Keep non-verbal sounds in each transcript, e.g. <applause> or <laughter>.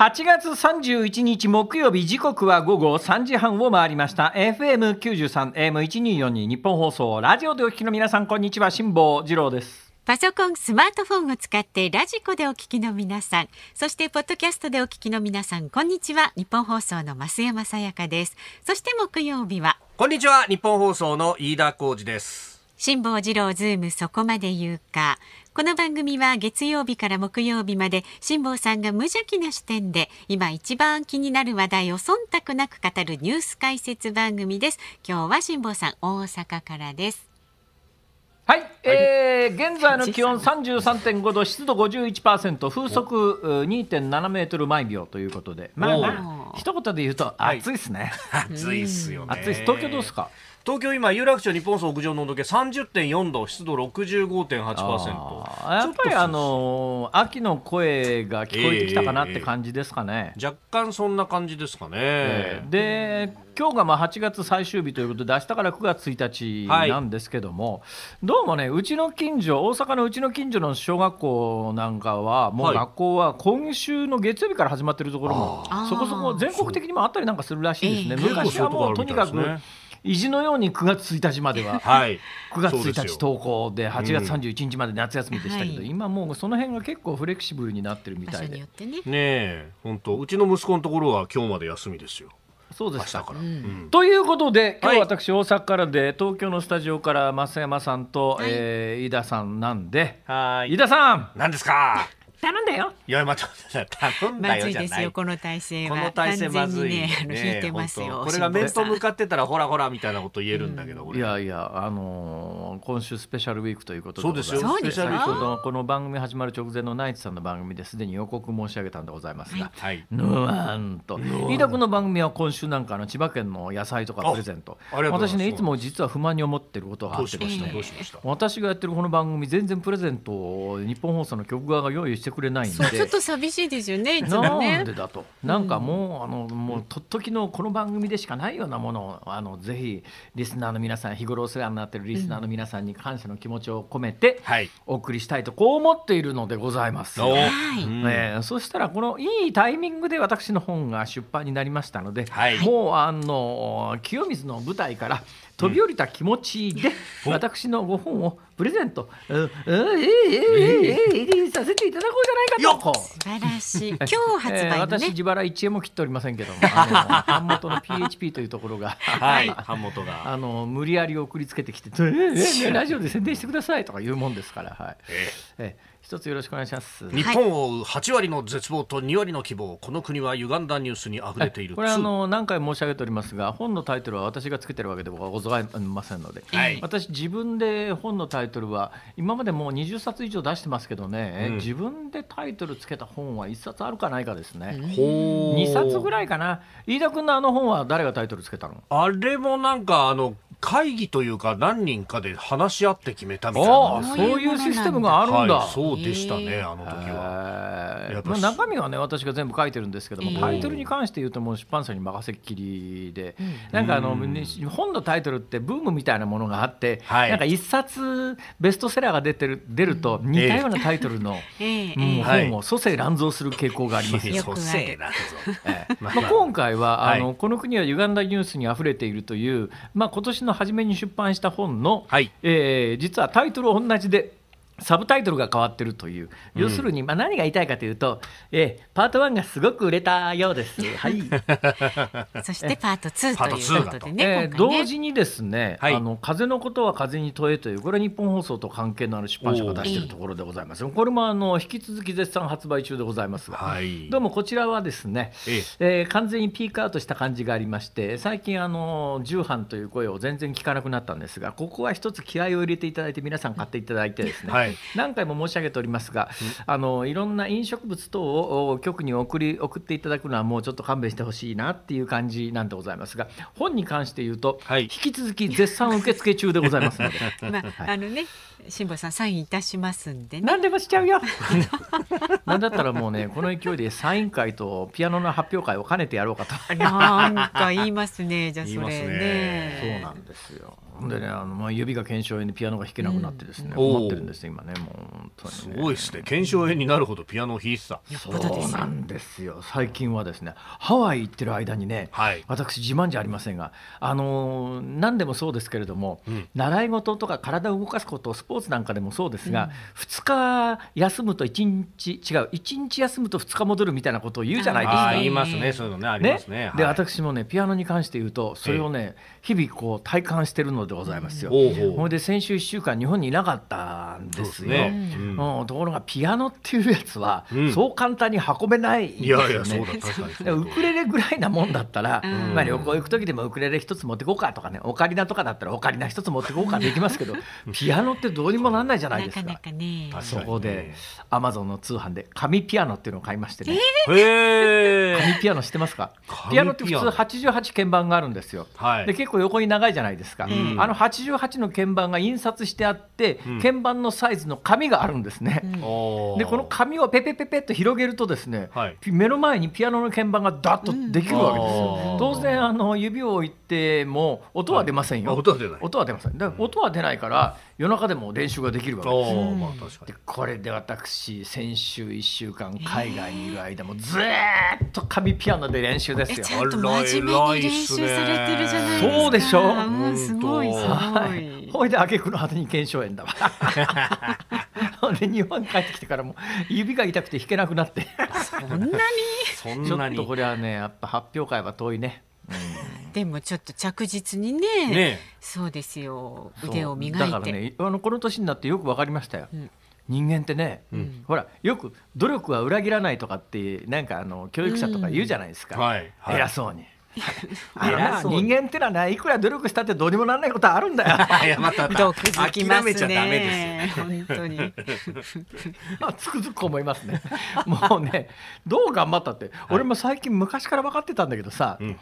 8月31日木曜日時刻は午後3時半を回りました FM93 AM1242 日本放送ラジオでお聞きの皆さんこんにちは辛坊治郎ですパソコンスマートフォンを使ってラジコでお聞きの皆さんそしてポッドキャストでお聞きの皆さんこんにちは日本放送の増山さやかですそして木曜日はこんにちは日本放送の飯田浩二です辛坊治郎ズームそこまで言うかこの番組は月曜日から木曜日まで辛坊さんが無邪気な視点で今一番気になる話題を忖度なく語るニュース解説番組です今日は辛坊さん大阪からですはい、えー、現在の気温33.5度、湿度51%、風速2.7メートル毎秒ということで、まあ、まあ、一言で言うと暑いですね。暑いっすよ、ね、暑いです。東京どうですか？東京今有楽町日本総屋上の温度計30.4度湿度65.8%やっぱりあのー、秋の声が聞こえてきたかなって感じですかね、えー若干そんな感じですかね、えー、で今日がまあ8月最終日ということで明日から9月1日なんですけども、はい、どうもねうちの近所大阪のうちの近所の小学校なんかはもう学校は今週の月曜日から始まってるところも、そこそこ全国的にもあったりなんかするらしいですね昔はもうとにかく、意地のように9月1日までは、<laughs> はい、9月1日投稿で8月31日まで夏休みでしたけど、うん、今もうその辺が結構フレキシブルになってるみたいで。ねえ本当うちの息子のところは今日まで休みですよ。そうですか、うん、ということで今日私大阪からで、はい、東京のスタジオから増山さんと、はい、えー、井田さんなんで、はい、井田さん何ですか頼んだよ。いや、また、頼んだよまずいですよ、この体勢は。この体勢まずい、ね。あの、引いてますよ。これが面と向かってたら、ほらほらみたいなこと言えるんだけど、いやいや、あのー、今週スペシャルウィークということで。そうですよ。スペシャルウィークの、この番組始まる直前のナイツさんの番組ですでに予告申し上げたんでございますが。はい。ぬわんと。飯田君の番組は今週なんか、あの、千葉県の野菜とかプレゼント。私ね、いつも実は不満に思ってることがあってました。私がやってるこの番組、全然プレゼントを日本放送の局側が用意して。してくれないんでちょっと寂しいですよね、ね、なんでだとなんかもう、あのもうとっときのこの番組でしかないようなものをあのぜひリスナーの皆さん日頃お世話になってるリスナーの皆さんに感謝の気持ちを込めて、お送りしたいとこう思っているのでございます。はいえー、そしたらこのいいタイミングで私の本が出版になりましたので、はい、もうあの清水の舞台から「飛び降りた気持ちで、私のご本をプレゼント、えー、えー、えー、えー、させていただこうじゃないかと。素晴らしい。今日発売私自腹一円も切っておりませんけども、<laughs> 版元の PHP というところが、はい、<laughs> 版元があの無理やり送りつけてきて、えー、ラジオで宣伝してくださいとか言うもんですから、はい。えー一つよろしくお願いします日本を8割の絶望と2割の希望この国は歪んだニュースにあふれているこれはあの何回申し上げておりますが本のタイトルは私がつけてるわけではございませんので、はい、私自分で本のタイトルは今までもう20冊以上出してますけどね、うん、自分でタイトルつけた本は1冊あるかないかですね、うん、2冊ぐらいかな飯田君のあの本は誰がタイトルつけたのあれもなんかあの会議というか何人かで話し合って決めたみたいなそういうシステムがあるんだ、はい、そうでしたねあの時は、えー、まあ、中身はね私が全部書いてるんですけども、えー、タイトルに関して言うともう出版社に任せっきりで、うん、なんかあの、うん、本のタイトルってブームみたいなものがあって、はい、なんか一冊ベストセラーが出てる出ると似たようなタイトルの、えー、本を蘇生乱造する傾向があります <laughs> 蘇生乱造、<laughs> まあ、今回はあの、この国は歪んだニュースにあふれているという、まあ、今年のの初めに出版した本の、はい、えー、実はタイトル同じでサブタイトルが変わってるという、要するに、まあ、何が言いたいかというと、ええ、パート1がすごく売れたようです。<laughs> はい、<laughs> そしてパート2ということでね、ねえー、同時にですね、はい、あの風のことは風に問えという、これ日本放送と関係のある出版社が出しているところでございます。これもあの引き続き絶賛発売中でございますが、はい、どうもこちらはですね、ええー、完全にピークアウトした感じがありまして、最近あの重版という声を全然聞かなくなったんですが、ここは一つ気合を入れていただいて、皆さん買っていただいてですね。はいい、何回も申し上げておりますが、あのいろんな飲食物等を局に送り送っていただくのはもうちょっと勘弁してほしいなっていう感じなんでございますが本に関して言うと、はい、引き続き絶賛受付中でございますので。<laughs> まあ、あのね辛坊さんサインいたしますんでね。何でもしちゃうよ。<laughs> なんだったらもうねこの勢いでサイン会とピアノの発表会を兼ねてやろうかと。なんか言いますねじゃあそれね。ねそうなんですよ。ほんでねあの、まあ、指が腱鞘炎でピアノが弾けなくなってですね、困ってるんです今ねもう本当に、ね、すごいですね腱鞘炎になるほどピアノを弾いてたそうなんですよ最近はですねハワイ行ってる間にね、はい、私自慢じゃありませんがあの何でもそうですけれども、うん、習い事とか体を動かすことスポーツなんかでもそうですが、うん、2日休むと1日違う1日休むと2日戻るみたいなことを言うじゃないですか言いますねそういうのねありますね、ねはい、で私もねピアノに関して言うとそれをね、ええ日々こう体感してるのでございますよ。ほいで先週1週間日本にいなかったんですよ。うん、ところがピアノっていうやつは、そう簡単に運べないそうだ確かに <laughs> ウクレレぐらいなもんだったら、まあ、旅行行く時でもウクレレ一つ持ってこうかとかねオカリナとかだったらオカリナ一つ持ってこうかできますけどピアノってどうにもなんないじゃないですか。そこでアマゾンの通販で紙ピアノっていうのを買いましてね。紙ピアノ知ってますかピアノって普通88鍵盤があるんですよ。で結構構横に長いじゃないですか、うん、あの88の鍵盤が印刷してあって、うん、鍵盤のサイズの紙があるんですね、うん、でこの紙をペペペペと広げるとですね、はい、目の前にピアノの鍵盤がダッとできるわけですよ、当然あの指を置いても音は出ませんよ、はい、音は出ない音は出ませんだから音は出ないから、夜中でも練習ができるわけです、まあ、でこれで私先週1週間海外にいる間もずっと紙ピアノで練習ですよ、えー、ちゃんと真面目に練習されてるじゃないですかそうでしょうすごいすごい、はい、ほいで挙句の果てに腱鞘炎だわで日本帰ってきてからも指が痛くて弾けなくなってそんなにそんなにちょっとこれはねやっぱ発表会は遠いね、うん、でもちょっと着実にね、ね、そうですよ腕を磨いてだからねあのこの年になってよくわかりましたよ、うん人間ってね、うん、ほらよく努力は裏切らないとかってなんかあの教育者とか言うじゃないですか、うんはいはい、偉そうに。あのな人間ってのはねいくら努力したってどうにもならないことあるんだよ <laughs> いやまたます <laughs> 諦めちゃダメですよ、ね、本当にまあつくづく思いますね <laughs> もうねどう頑張ったって、はい、俺も最近昔から分かってたんだけどさ、うん、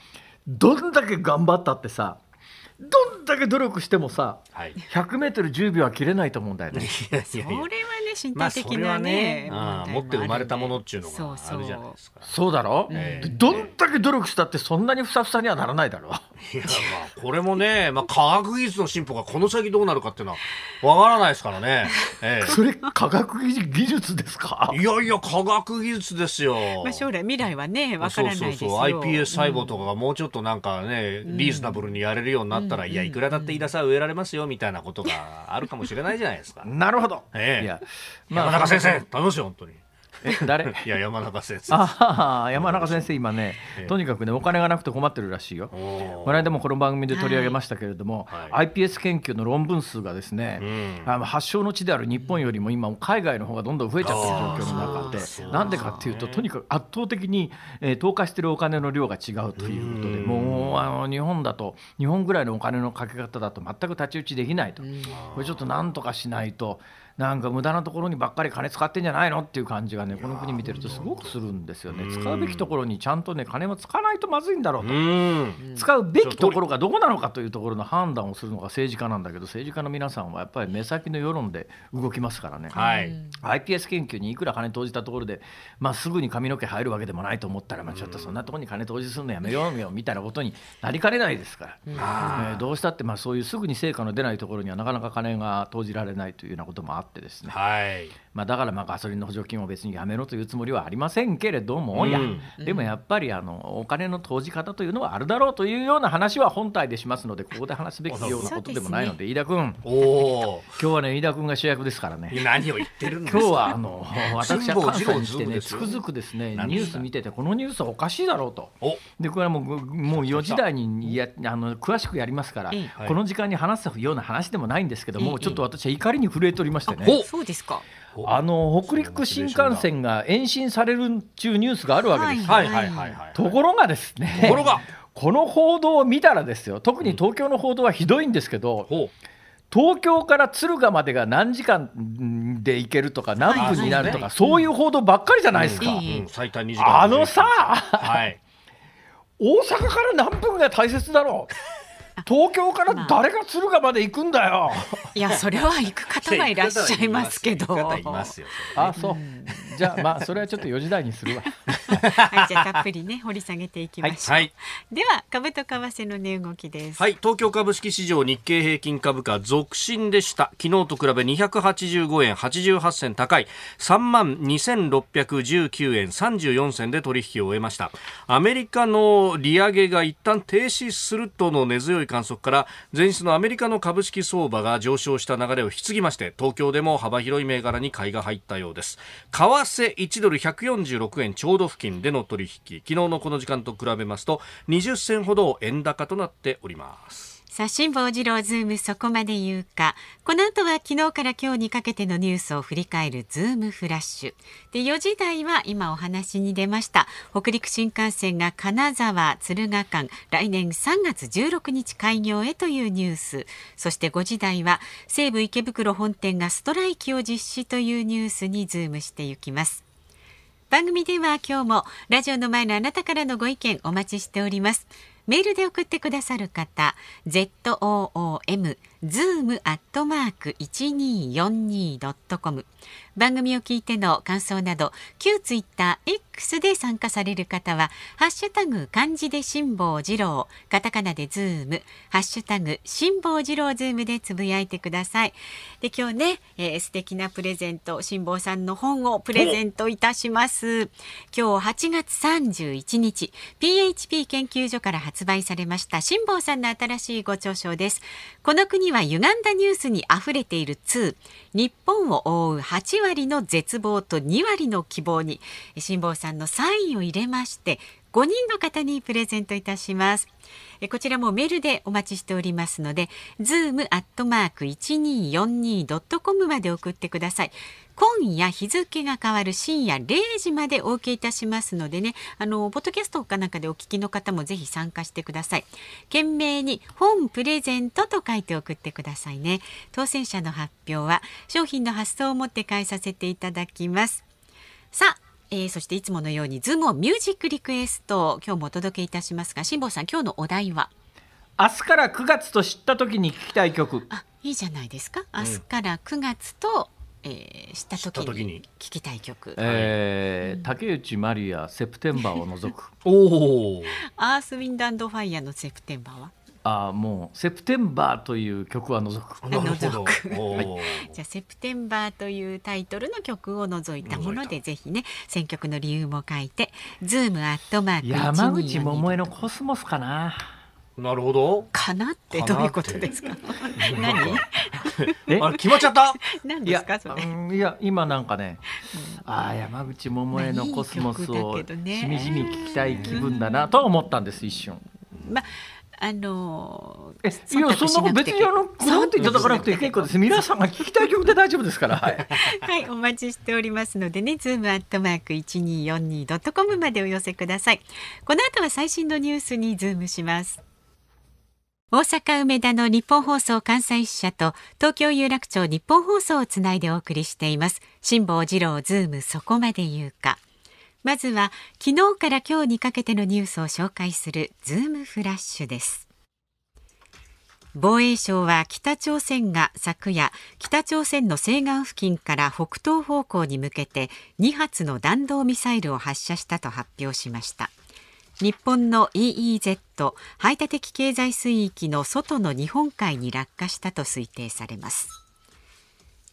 どんだけ頑張ったってさどんだけ努力してもさ、はい、100m10 秒は切れないと思うんだよね。それはね身体的なね,、まあね持って生まれたものっていうのがあるじゃないですか。そうだろ、えー、どんだけ努力したってそんなにふさふさにはならないだろう。いや、まあ、これもね、まあ、科学技術の進歩がこの先どうなるかっていうのは、わからないですからね。ええ、<laughs> それ、科学技術ですかいやいや、科学技術ですよ。まあ、将来、未来はね、わからないですよ。そうそうそう、iPS 細胞とかがもうちょっとなんかね、うん、リーズナブルにやれるようになったら、うん、いや、いくらだってい出さ植えられますよ、みたいなことがあるかもしれないじゃないですか。なるほど。ええ。いや、まあ、山中先生、頼むしよ、本当に。誰 <laughs> いや山中先生あ山中先生今ね、とにかくねお金がなくて困ってるらしいよこの間もこの番組で取り上げましたけれども、はい、iPS 研究の論文数がですね、あの発祥の地である日本よりも今海外の方がどんどん増えちゃってる状況の中でなんでかっていうととにかく圧倒的に、えー、投下してるお金の量が違うということでもうあの日本だと日本ぐらいのお金のかけ方だと全く太刀打ちできないとこれちょっとなんとかしないと。なんか無駄なところにばっかり金使ってんじゃないのっていう感じがねこの国見てるとすごくするんですよね使うべきところにちゃんとね金も使わないとまずいんだろうと使うべきところがどこなのかというところの判断をするのが政治家なんだけど政治家の皆さんはやっぱり目先の世論で動きますからね、はい、iPS 研究にいくら金投じたところで、まあ、すぐに髪の毛入るわけでもないと思ったら、まあ、ちょっとそんなところに金投じするのやめようよみたいなことになりかねないですから、えー、どうしたってまあそういうすぐに成果の出ないところにはなかなか金が投じられないというようなこともあって。ってですね、はいまあ、だからまあガソリンの補助金を別にやめろというつもりはありませんけれども、うん、いやでもやっぱりあのお金の投じ方というのはあるだろうというような話は本体でしますのでここで話すべきようなことでもないので、ね、飯田君お今日はね飯田君が主役ですからね何を言ってるんですか今日はあの私は関西にしてねつくづくですねニュース見ててこのニュースおかしいだろうとでこれはもうもう4時台にやあの詳しくやりますから、この時間に話すような話でもないんですけども、ちょっと私は怒りに震えておりましてね。そうですかあの北陸新幹線が延伸される中ニュースがあるわけです、はいはいはいところがですねここの報道を見たらですよ特に東京の報道はひどいんですけど、うん、東京から敦賀までが何時間で行けるとか何分になるとか、はい、そういう報道ばっかりじゃないですか、うん、最短2時間あのさ、はい、大阪から何分が大切だろう東京から誰が敦賀まで行くんだよ、いやそれは行く方がいらっしゃいますけどあそうじゃあまあそれはちょっと四時台にするわはいじゃあたっぷりね掘り下げていきましょう、はい、では株と為替の値動きですはい東京株式市場日経平均株価続伸でした昨日と比べ285円88銭高い3万2619円34銭で取引を終えましたアメリカの利上げが一旦停止するとの根強いい観測から前日のアメリカの株式相場が上昇した流れを引き継ぎまして東京でも幅広い銘柄に買いが入ったようです為替1ドル146円ちょうど付近での取引昨日のこの時間と比べますと20銭ほど円高となっておりますさあ辛坊治郎ズームそこまで言うかこの後は昨日から今日にかけてのニュースを振り返るズームフラッシュで4時台は今お話に出ました北陸新幹線が金沢敦賀間来年3月16日開業へというニュースそして5時台は西武池袋本店がストライキを実施というニュースにズームしていきます番組では今日もラジオの前のあなたからのご意見お待ちしておりますメールで送ってくださる方 ZOOM z o o m 四二ドットコム。番組を聞いての感想など旧ツイッター X で参加される方は「ハッシュタグ漢字で辛坊治郎」カタカナでズーム「ハッシュタグ辛坊治郎ズーム」でつぶやいてください。で今日ね、えー、素敵なプレゼント辛坊さんの本をプレゼントいたします。今日8月31日 PHP 研究所から発売されました辛坊さんの新しいご著書です。この国には歪んだニュースにあふれている2日本を覆う8割の絶望と2割の希望に辛坊さんのサインを入れまして5人の方にプレゼントいたしますえこちらもメールでお待ちしておりますので zoom アットマーク 1242.com まで送ってください今夜日付が変わる深夜0時までお受けいたしますのでねあのポッドキャストかなんかでお聞きの方もぜひ参加してください懸命に本プレゼントと書いて送ってくださいね当選者の発表は商品の発送をもって返させていただきますさあえー、そしていつものようにズームをミュージックリクエスト今日もお届けいたしますが辛坊さん今日のお題は明日から9月と知った時に聞きたい曲あいいじゃないですか明日から9月と、うん、えー、知った時に聞きたい曲、えー、竹内まりやセプテンバーを除くおお <laughs> アースウィンンドファイヤーのセプテンバーはあもうセプテンバーという曲は除く。なるほど。じゃあセプテンバーというタイトルの曲を除いたものでぜひね選曲の理由も書いてズームアットマーク山口百恵のコスモスかな。なるほど。かなってどういうことですか。何？え、<laughs> あれ決まっちゃった。何ですかそれ。いや今なんかね、ああ山口百恵のコスモスをしみじみ聞きたい気分だなと思ったんです一瞬。まあ。あのいやそんなこと別にあのこだわっていただかなくて結構です皆さんが聞きたい曲で大丈夫ですからはい、<laughs> はい、お待ちしておりますのでねズームアットマーク一二四二ドットコムまでお寄せくださいこの後は最新のニュースにズームします大阪梅田の日本放送関西支社と東京有楽町日本放送をつないでお送りしています辛坊治郎ズームそこまで言うかまずは昨日から今日にかけてのニュースを紹介するズームフラッシュです防衛省は北朝鮮が昨夜北朝鮮の西岸付近から北東方向に向けて2発の弾道ミサイルを発射したと発表しました日本の EEZ 排他的経済水域の外の日本海に落下したと推定されます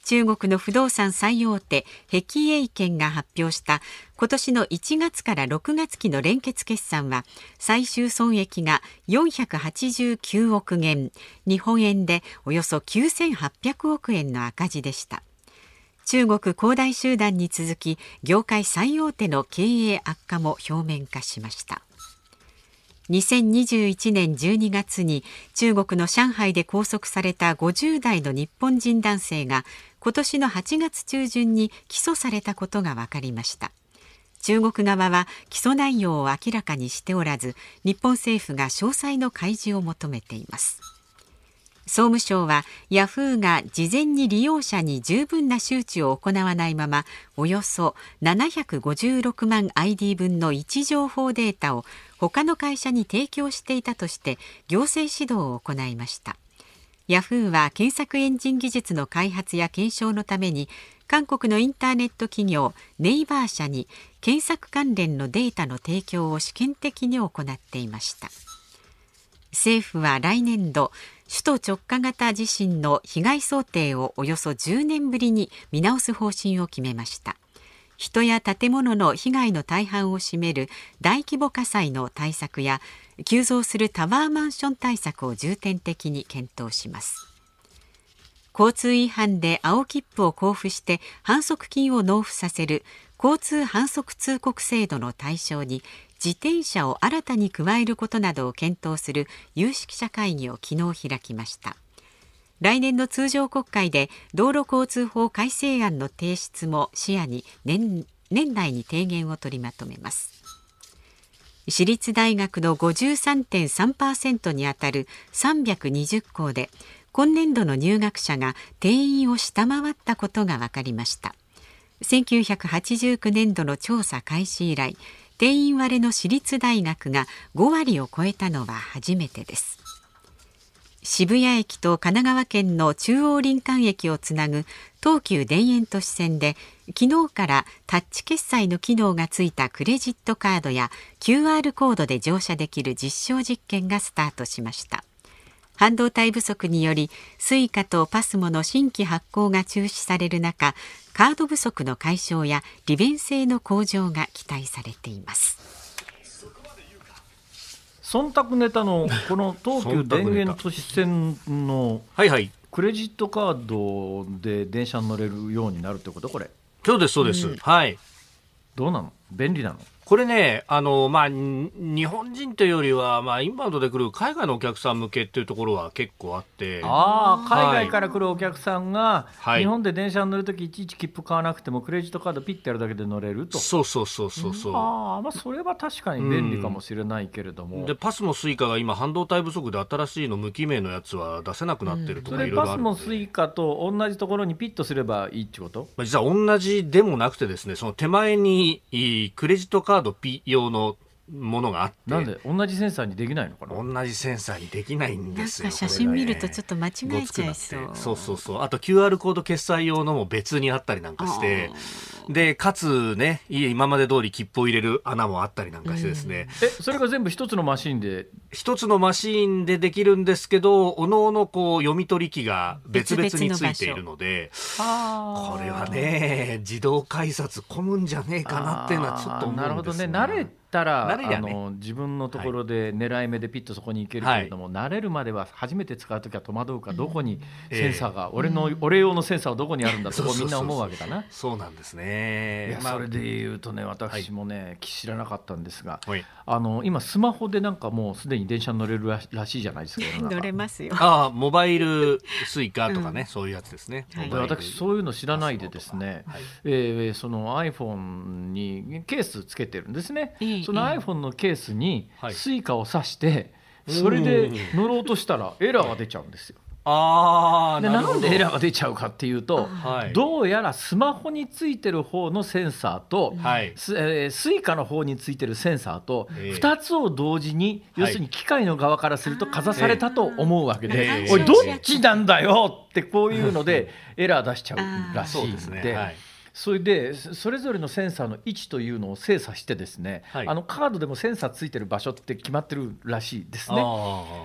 中国の不動産最大手碧栄圏が発表した今年の1月から6月期の連結決算は最終損益が489億元日本円でおよそ9800億円の赤字でした中国恒大集団に続き業界最大手の経営悪化も表面化しました2021年12月に中国の上海で拘束された50代の日本人男性が今年の8月中旬に起訴されたことが分かりました中国側は起訴内容を明らかにしておらず日本政府が詳細の開示を求めています総務省はヤフーが事前に利用者に十分な周知を行わないままおよそ756万 ID 分の位置情報データを他の会社に提供していたとして行政指導を行いましたヤフーは検索エンジン技術の開発や検証のために韓国のインターネット企業ネイバー社に検索関連のデータの提供を試験的に行っていました政府は来年度首都直下型地震の被害想定をおよそ10年ぶりに見直す方針を決めました人や建物の被害の大半を占める大規模火災の対策や急増するタワーマンション対策を重点的に検討します交通違反で青切符を交付して反則金を納付させる交通反則通告制度の対象に自転車を新たに加えることなどを検討する有識者会議を昨日開きました来年の通常国会で道路交通法改正案の提出も視野に年内に提言を取りまとめます私立大学の53.3%にあたる320校で今年度の入学者が定員を下回ったことが分かりました1989年度の調査開始以来定員割れの私立大学が5割を超えたのは初めてです渋谷駅と神奈川県の中央林間駅をつなぐ東急田園都市線で昨日からタッチ決済の機能がついたクレジットカードや QR コードで乗車できる実証実験がスタートしました半導体不足によりスイカとパスモの新規発行が中止される中カード不足の解消や利便性の向上が期待されています忖度ネタのこの東急田園都市線のクレジットカードで電車に乗れるようになるってことこれ今日ですそうです、はいどうなの便利なのこれね、あの、まあ、日本人というよりは、まあ、インバウンドで来る海外のお客さん向けっていうところは結構あって。ああ、海外から来るお客さんが、はい、日本で電車に乗るとき、いちいち切符買わなくても、クレジットカードピッてやるだけで乗れると。そうそうそうそうそう。ああ、まあ、それは確かに便利かもしれないけれども。うん、で、パスモスイカが今、半導体不足で、新しいの無記名のやつは出せなくなってるとか、うん、いろいパスモスイカと同じところにピッとすればいいってこと。まあ、実は同じでもなくてですね、その手前に、クレジットカードカード P 用のものがあってなんで同じセンサーにできないのかな同じセンサーにできないんですよ写真見るとちょっと間違えちゃいそうそうそうそうあと QR コード決済用のも別にあったりなんかしてでかつね今まで通り切符を入れる穴もあったりなんかしてですね、うん、えそれが全部一つのマシーンで一つのマシーンでできるんですけどおのおのこう読み取り機が別々についているのでこれはね自動改札混むんじゃねえかなっていうのはちょっと思うんです、なるほどね慣れたら、ね、あの自分のところで狙い目でピッとそこに行けるけれども、はい、慣れるまでは初めて使う時は戸惑うか、どこにセンサーが、うん、俺の、うん、俺用のセンサーはどこにあるんだそこみんな思うわけだな。そうなんですね、まあ、それでいうとね私もね、はい、知らなかったんですが、はい、あの今スマホでなんかもうすでに電車に乗れるらしいじゃないですか。乗れますよ。ああモバイルスイカとかね、うん、そういうやつですね。はい、私そういうの知らないでですね、はい、えー、その iPhone にケースつけてるんですね。いいその iPhone のケースに Suica を挿して、それで乗ろうとしたらエラーが出ちゃうんですよ。あでなんでエラーが出ちゃうかっていうと、はい、どうやらスマホについてる方のセンサーと、はいスえー、スイカの方についてるセンサーと、2つを同時に、要するに機械の側からするとかざされたと思うわけで、えー、おいどっちなんだよってこういうのでエラー出しちゃうらしいんで。それでそれぞれのセンサーの位置というのを精査してですね、はい、あのカードでもセンサーついてる場所って決まってるらしいですね。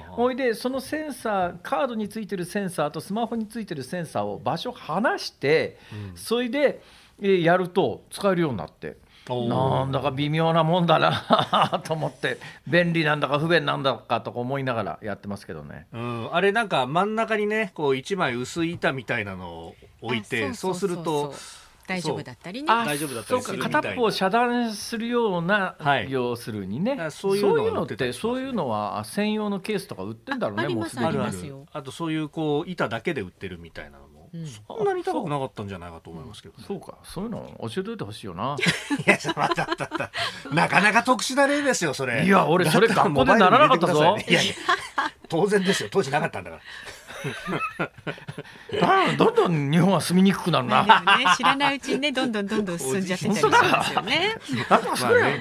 ほいでそのセンサーカードについてるセンサーとスマホについてるセンサーを場所離して、うん、それでやると使えるようになって。なんだか微妙なもんだなと思って <laughs> 便利なんだか不便なんだかとか思いながらやってますけどね、うん、あれなんか真ん中にねこう1枚薄い板みたいなのを置いてそうすると。そうそうそう大丈夫だったりね大丈夫だったりする片方を遮断するような、はい、要するにねそういうのってそういうのは専用のケースとか売ってんだろうねもうすでにあとそういうこう板だけで売ってるみたいなのも、うん、そんなに高くなかったんじゃないかと思いますけど、ね、そうかそういうの教えておいてほしいよな <laughs> いやまたったなかなか特殊な例ですよそれいや俺それ学校でならなかったぞいやいや当然ですよ当時なかったんだから <laughs> どんどん日本は住みにくくなるな。ね、知らないうちにね、どんどんどんどん進んじゃってたりしますよね。本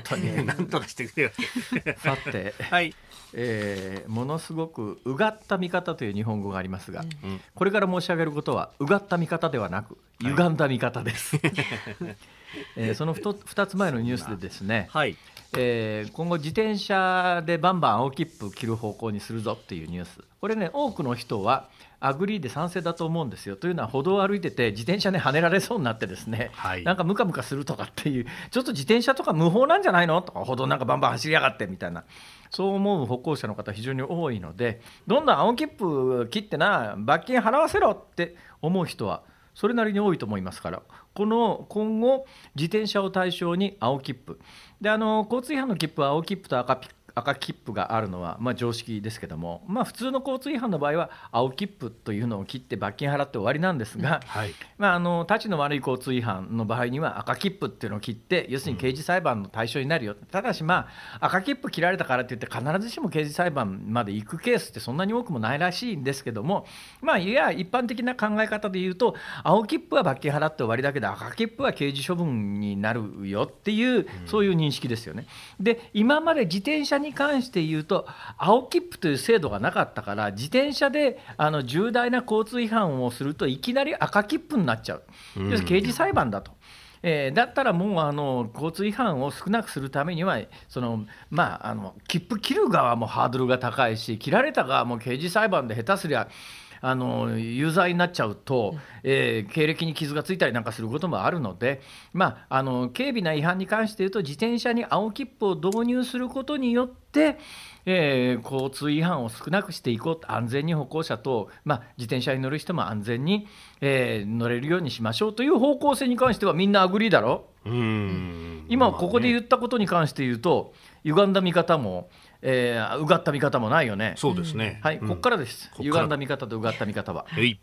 当に、<laughs> なんとかしてくれよ。さて、はい。えー、ものすごくうがった見方という日本語がありますが、うん、これから申し上げることはうがった見方ではなく歪んだ見方です、はい、えー、その 2, 2つ前のニュースでですね、はいえー、今後自転車でバンバン青切符切る方向にするぞっていうニュースこれね多くの人はアグリーで賛成だと思うんですよ。というのは歩道を歩いてて自転車にはねられそうになってですね、はい、なんかムカムカするとかっていうちょっと自転車とか無法なんじゃないのとか歩道なんかバンバン走りやがってみたいなそう思う歩行者の方非常に多いのでどんどん青切符切ってな罰金払わせろって思う人はそれなりに多いと思いますからこの今後自転車を対象に青切符であの交通違反の切符は青切符と赤切赤切符があるのは、まあ、常識ですけども、まあ、普通の交通違反の場合は青切符というのを切って罰金払って終わりなんですが、はい、まあ、あの立ちの悪い交通違反の場合には赤切符っていうのを切って要するに刑事裁判の対象になるよ、うん、ただし、まあ、赤切符切られたからといって必ずしも刑事裁判まで行くケースってそんなに多くもないらしいんですけども、まあ、いや一般的な考え方で言うと青切符は罰金払って終わりだけど赤切符は刑事処分になるよっていう、そういう認識ですよね。で今まで自転車にに関して言うと、青切符という制度がなかったから、自転車であの重大な交通違反をすると、いきなり赤切符になっちゃう、要するに刑事裁判だと。えー、だったらもうあの交通違反を少なくするためにはその、まあ、あの切符切る側もハードルが高いし切られた側も刑事裁判で下手すりゃあの有罪になっちゃうと、えー、経歴に傷がついたりなんかすることもあるので、まあ、あの軽微な違反に関して言うと自転車に青切符を導入することによって、えー、交通違反を少なくしていこう安全に歩行者と、まあ、自転車に乗る人も安全に、えー、乗れるようにしましょうという方向性に関してはみんなアグリーだろうん今ここで言ったことに関して言うと歪んだ見方もえー、うがった見方もないよね。そうですね。はい、ここからです。うん、歪んだ見方とうがった見方は。はい。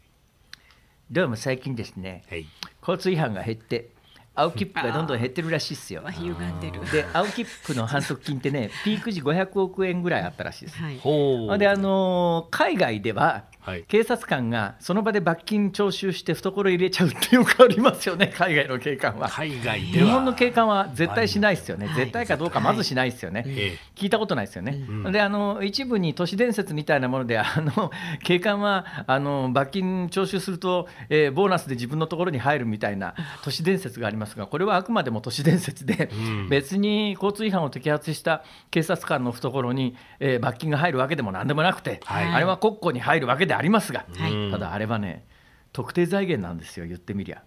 どうも最近ですね、はい、交通違反が減って、青切符がどんどん減ってるらしいっすよ。歪んでる。で、青切符の反則金ってね、<laughs> ピーク時500億円ぐらいあったらしいです。はい、ほで、あのー、海外でははい、警察官がその場で罰金徴収して懐入れちゃうってよくありますよね、<laughs> 海外の警官は。海外日本の警官は絶対しないですよね、絶対かどうか、まずしないですよね、はい、聞いたことないですよね。うん、であの一部に都市伝説みたいなもので、あの <laughs> 警官はあの罰金徴収すると、えー、ボーナスで自分のところに入るみたいな都市伝説がありますが、これはあくまでも都市伝説で、うん、別に交通違反を摘発した警察官の懐に、えー、罰金が入るわけでもなんでもなくて、はい、あれは国庫に入るわけででありますが、ただあれはね特定財源なんですよ言ってみりゃ。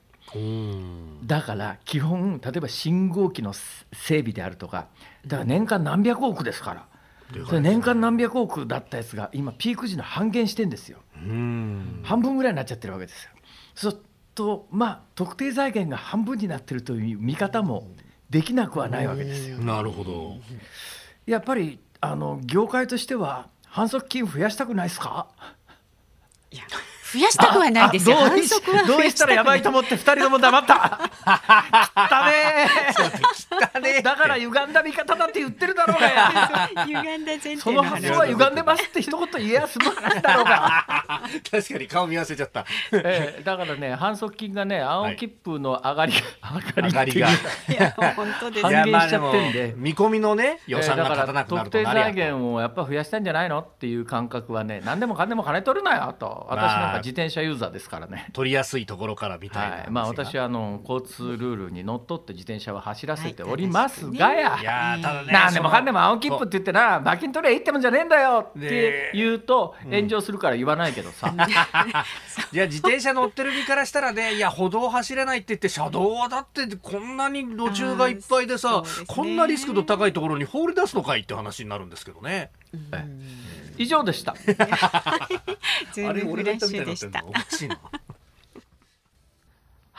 だから基本例えば信号機の整備であるとかだから年間何百億ですから。それ年間何百億だったやつが今ピーク時の半減してんですよ半分ぐらいになっちゃってるわけですよそうするとまあ特定財源が半分になってるという見方もできなくはないわけですよなるほどやっぱりあの業界としては反則金増やしたくないですかや増やしたくはないですよ。反則は増やしたらやばいと思って二人とも黙った。だ <laughs> め。<laughs> だから歪んだ見方だって言ってるだろうがや歪んだ前提その発想は歪んでますって一言言えやすむ話だろうが確かに顔見合わせちゃった、えー、だからね反則金がね青切符の上がり、はい、上がりがいや本当ですしちゃってんで,、見込みのね予算が立たなくなると、えー、特定財源をやっぱ増やしたいんじゃないのっていう感覚はね何でもかんでも金取るなよと私なんか自転車ユーザーですからね、まあ、取りやすいところからみたいな、はい、まあ私はあの交通ルールにのっとって自転車は走らせておりますがやいやただ、ね、何でもかんでも青切符って言ってな罰金取りゃいいってもんじゃねえんだよって言うと炎上するから言わないけどさ、うん、いや自転車乗ってる身からしたらねいや歩道走れないって言って車道はだってこんなに路中がいっぱいでさ、ね、こんなリスクの高いところに放り出すのかいって話になるんですけどね。以上でした。<laughs> あれ俺が言ったみたいになってんのおかしいな。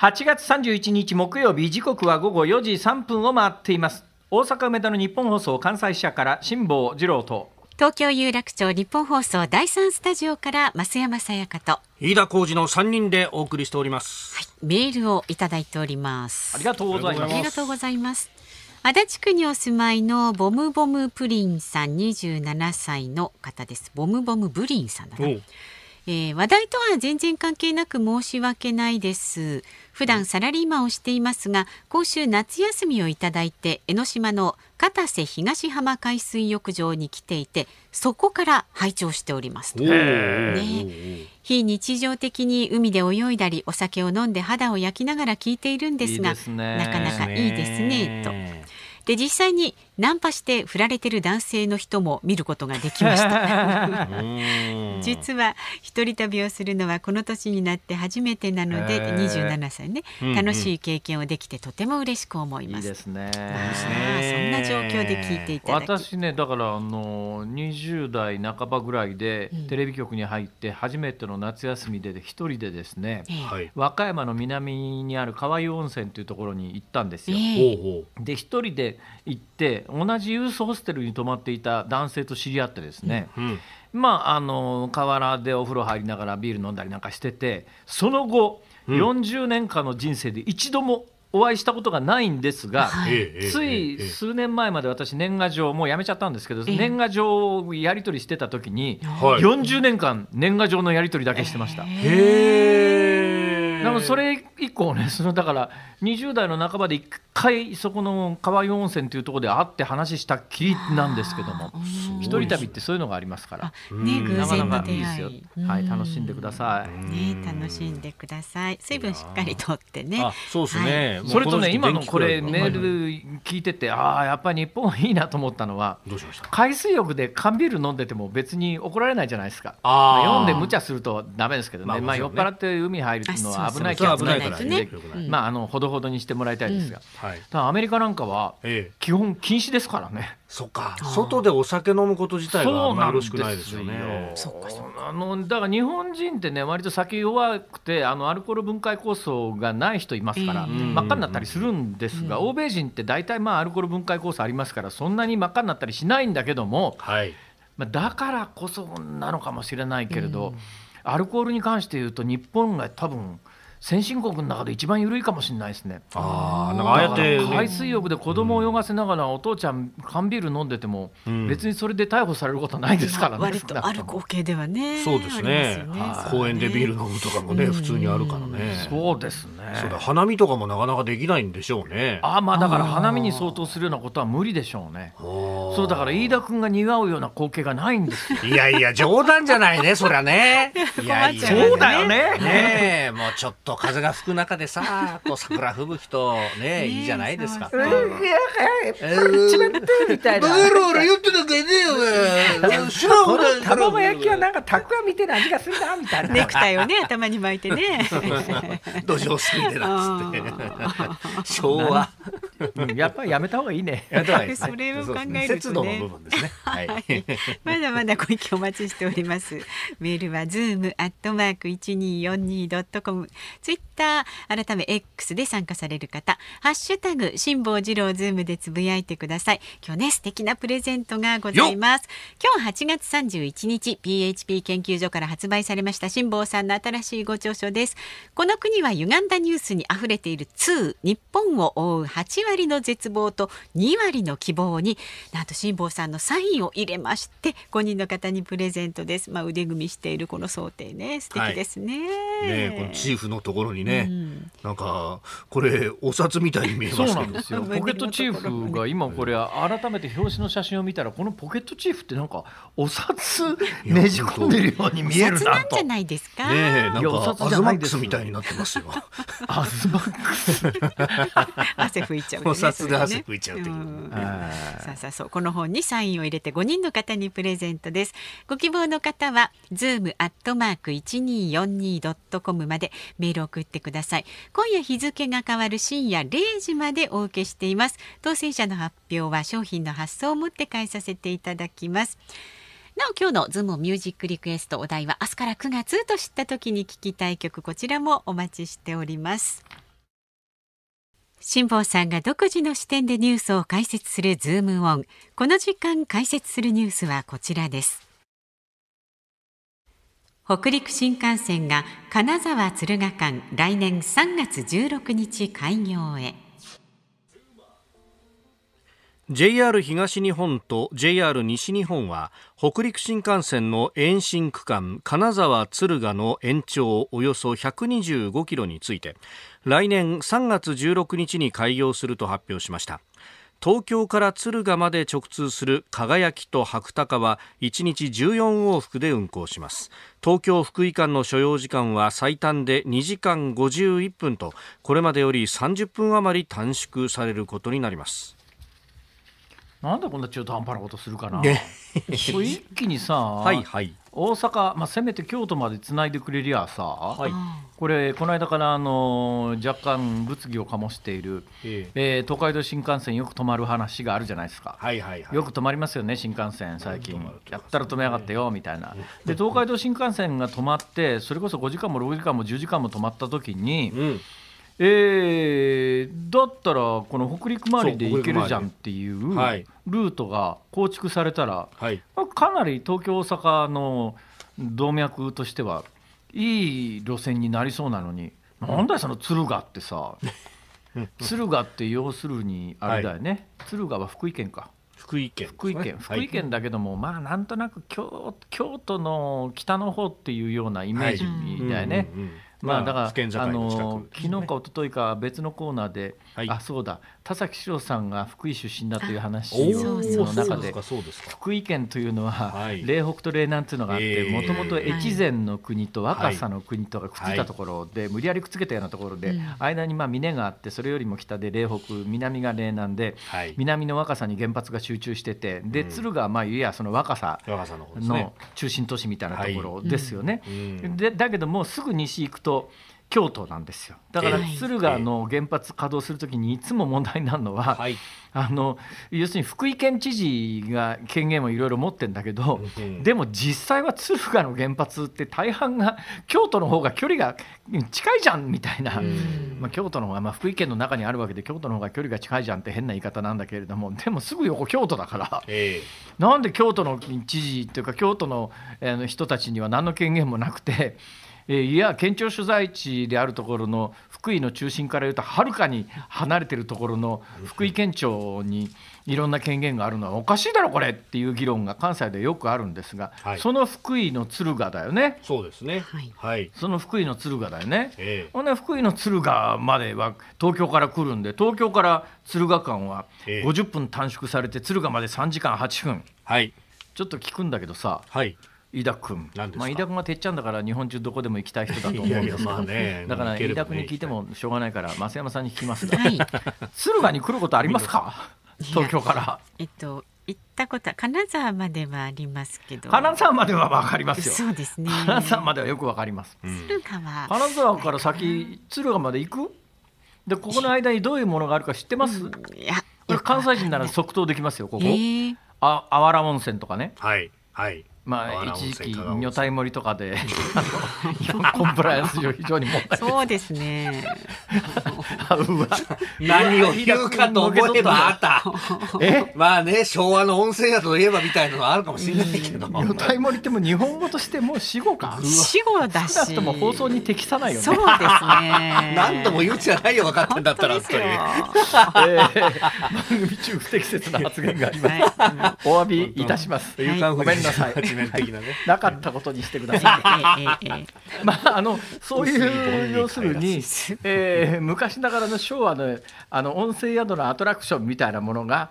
8月31日木曜日時刻は午後4時3分を回っています大阪梅田の日本放送関西支社から辛坊治郎と東京有楽町日本放送第三スタジオから増山さやかと飯田浩二の3人でお送りしております、はい、メールをいただいておりますありがとうございますありがとうございます足立区にお住まいのボムボムプリンさん27歳の方ですボムボムブリンさんえー、話題とは全然関係なく申し訳ないです普段サラリーマンをしていますが今週夏休みをいただいて江ノ島の片瀬東浜海水浴場に来ていてそこから拝聴しておりますと、ね、非日常的に海で泳いだりお酒を飲んで肌を焼きながら聞いているんですがなかなかいいですねと。で実際にナンパして振られてる男性の人も見ることができました <laughs> 実は一人旅をするのはこの年になって初めてなので、えー、27歳ね、うんうん、楽しい経験をできてとても嬉しく思います、ですねそんな状況で聞いていた私ねだからあの20代半ばぐらいで、テレビ局に入って初めての夏休みで一人でですね、えー、和歌山の南にある川湯温泉というところに行ったんですよ、えー、で一人で行って同じユースホステルに泊まっていた男性と知り合ってですね、うんうん、まああの河原でお風呂入りながらビール飲んだりなんかしててその後、うん、40年間の人生で一度もお会いしたことがないんですが、はい、つい数年前まで私年賀状もうやめちゃったんですけど年賀状をやり取りしてた時に、はい、40年間年賀状のやり取りだけしてました。へーでもそれ以降ね <laughs> そのだから20代の半ばで一回そこの川湯温泉というところで会って話したきりなんですけども一人旅ってそういうのがありますからね偶然の出会いですよ、はい楽しんでくださいね楽しんでください水分しっかりとってねそうですね、はい、それとね今のこれメール聞いててああやっぱり日本いいなと思ったのはどうししまた海水浴で缶ビール飲んでても別に怒られないじゃないですかあ、まあ、読んで無茶するとダメですけどね,、まあ、酔っ払って海入るのは危危ない危ないからね、まあ、あのほどほどにしてもらいたいですが、ういアメリカなんかは基本禁止ですからね。そっか外でお酒飲むこと自体はあないですよね。あのだから日本人ってね割と酒弱くてあのアルコール分解酵素がない人いますから、真っ赤になったりするんですが、欧米人って大体まあアルコール分解酵素ありますからそんなに真っ赤になったりしないんだけども、はい、まあ、だからこそなのかもしれないけれど、アルコールに関して言うと日本が多分。先進国の中で一番緩いかもしれないですね。あなんかあえて、海水浴で子供を泳がせながら、お父ちゃん缶ビール飲んでても、別にそれで逮捕されることないですからね。割とある光景ではね。そうですね。公園でビール飲むとかもね、普通にあるからね。そうですね。花見とかもなかなかできないんでしょうね。ああ、まあだから花見に相当するようなことは無理でしょうね。そうだから飯田君が似合うような光景がないんですいやいや冗談じゃないね、そりゃね。<laughs> いやそうだよね。ねもうちょっと。と風が吹く中でさ <laughs> こう桜吹雪とねいいじゃないですか。えブルブル言ってたけねえよ。白この卵焼きはなんかたくあんみたいな味がするなみたいな。ネクタイをね頭に巻いてね。土壌すんでなっつって。昭和。やっぱりやめた方がいいね。それを考えるとね。まだまだご意見お待ちしております。メールはズームアットマーク一二四二ドットコム。ツイッター改め X で参加される方ハッシュタグ辛坊治郎ズームでつぶやいてください今日ね素敵なプレゼントがございます今日8月31日 PHP 研究所から発売されました辛坊さんの新しいご著書ですこの国は歪んだニュースに溢れている2日本を覆う8割の絶望と2割の希望になんと辛坊さんのサインを入れまして5人の方にプレゼントですまあ腕組みしているこの想定ね素敵ですねはい、ねこのチーフのところにね、うん、なんかこれお札みたいに見えますけどすよポケットチーフが今これ改めて表紙の写真を見たらこのポケットチーフってなんかお札ねじ込んでるように見えるなと。じゃないですか。ねなんかアズマックスみたいになってますよ。アズマックス。汗拭いちゃう、ね、お札で汗拭いちゃう、ね、さあさあそうこの本にサインを入れて5人の方にプレゼントです。ご希望の方はズームアットマーク一二四二ドットコムまでメールル送ってください今夜日付が変わる深夜0時までお受けしています当選者の発表は商品の発送をもって返させていただきますなお今日のズームミュージックリクエストお題は明日から9月と知った時に聞きたい曲こちらもお待ちしております辛坊さんが独自の視点でニュースを解説するズームオンこの時間解説するニュースはこちらです北陸新幹線が金沢敦賀間来年3月16日開業へ JR 東日本と JR 西日本は北陸新幹線の延伸区間金沢敦賀の延長およそ125キロについて来年3月16日に開業すると発表しました東京から敦賀まで直通する輝きと白鷹は1日14往復で運行します東京福井間の所要時間は最短で2時間51分とこれまでより30分余り短縮されることになりますなんでこんな中途半端なことするかな、一 <laughs> 気にさ、はいはい、大阪、まあ、せめて京都までつないでくれりゃさ、はい、これこの間からあの若干物議を醸している、ええー、東海道新幹線よく止まる話があるじゃないですか、はいはいはい、よく止まりますよね新幹線最近、やったら止めやがってよみたいな、で東海道新幹線が止まってそれこそ5時間も6時間も10時間も止まった時に、うんえー、だったらこの北陸周りで行けるじゃんっていうルートが構築されたら、はいまあ、かなり東京大阪の動脈としてはいい路線になりそうなのに、うん、なんだよその敦賀ってさ <laughs> 敦賀って要するにあれだよね、はい、敦賀は福井県か福井県、ね、福井県、福井県だけども、はい、まあなんとなく京京都の北の方っていうようなイメージだよね。はいうんうんうんまあ、だから、あの昨日か一昨日か別のコーナーで、はい、あそうだ田崎史郎さんが福井出身だという話の中で福井県というのは嶺北と嶺南というのがあってもともと越前の国と若狭の国とがくっついたところで無理やりくっつけたようなところで間にまあ峰があってそれよりも北で嶺北南が嶺南で南の若狭に原発が集中しててで敦賀まあいやその若狭の中心都市みたいなところですよね。でだけどもすぐ西行くと京都なんですよだから敦賀の原発稼働するときにいつも問題になるのは、はい、あの要するに福井県知事が権限をいろいろ持ってるんだけど、うん、でも実際は敦賀の原発って大半が京都の方が距離が近いじゃんみたいな、うん、まあ、京都の方が、まあ、福井県の中にあるわけで京都の方が距離が近いじゃんって変な言い方なんだけれどもでもすぐ横京都だから、えー、なんで京都の知事っていうか京都の人たちには何の権限もなくて。いや県庁所在地であるところの福井の中心から言うとはるかに離れているところの福井県庁にいろんな権限があるのはおかしいだろこれっていう議論が関西でよくあるんですが、はい、その福井の敦賀だよねそうですねはいその福井の敦賀だよね、ええ、ほんで福井の敦賀までは東京から来るんで東京から敦賀間は50分短縮されて敦賀まで3時間8分、はい、ちょっと聞くんだけどさ、はい、飯田君、まあ、飯田君がてっちゃんだから日本中どこでも行きたい人だと思うんですけどだから飯田君に聞いてもしょうがないから増山さんに聞きますが、は <laughs> い、敦賀に来ることありますか東京から。えっと行ったことは金沢まではありますけど金沢まではわかりますよそうですね金沢まではよくわかります、うん、金沢から先敦賀まで行くでここの間にどういうものがあるか知ってます、うん、いや関西人なら即答できますよここ、えー、ああわら温泉とかねはいはいまあ、一時期女体盛りとかで <laughs> コンプライアンス上非常に問題そうですね <laughs> 何を言うかと思えばあったえまあね昭和の音声だといえばみたいなのはあるかもしれないけど女体盛りってもう日本語としてもう死語か死語だしとも放送に適さないよねそうですね何度も言うじゃないよ分かってんだったら本当に、えー、番組中不適切な発言があります、はい、お詫びいたします、はい、ごめんなさいメ的なね、なかったことにしてください。<laughs> まああのそういう要するに、えー、昔ながらの昭和のあの温泉宿のアトラクションみたいなものが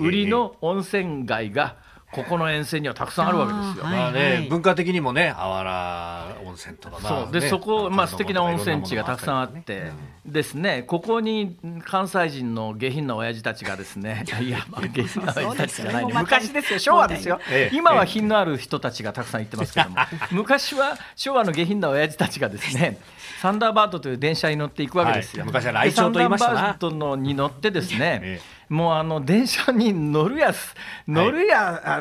売りの温泉街がここの沿線にはたくさんあるわけですよ。あまあね、はいはい、文化的にもね、あわら温泉とか、まあね、そうでそこ、まあ素敵な温泉地がたくさんあって、ねうん、ですね、ここに関西人の下品な親父たちがですね、<laughs> いや、まあ、下品な親父たちじゃない、ね、昔ですよ、昭和ですよ、今は品のある人たちがたくさん行ってますけども、昔は昭和の下品な親父たちがですね、サンダーバードという電車に乗っていくわけですよ。はい、昔は来鳥と言いましたな。サンダーバードのに乗ってですね、ええ、もうあの電車に乗るや乗るや、は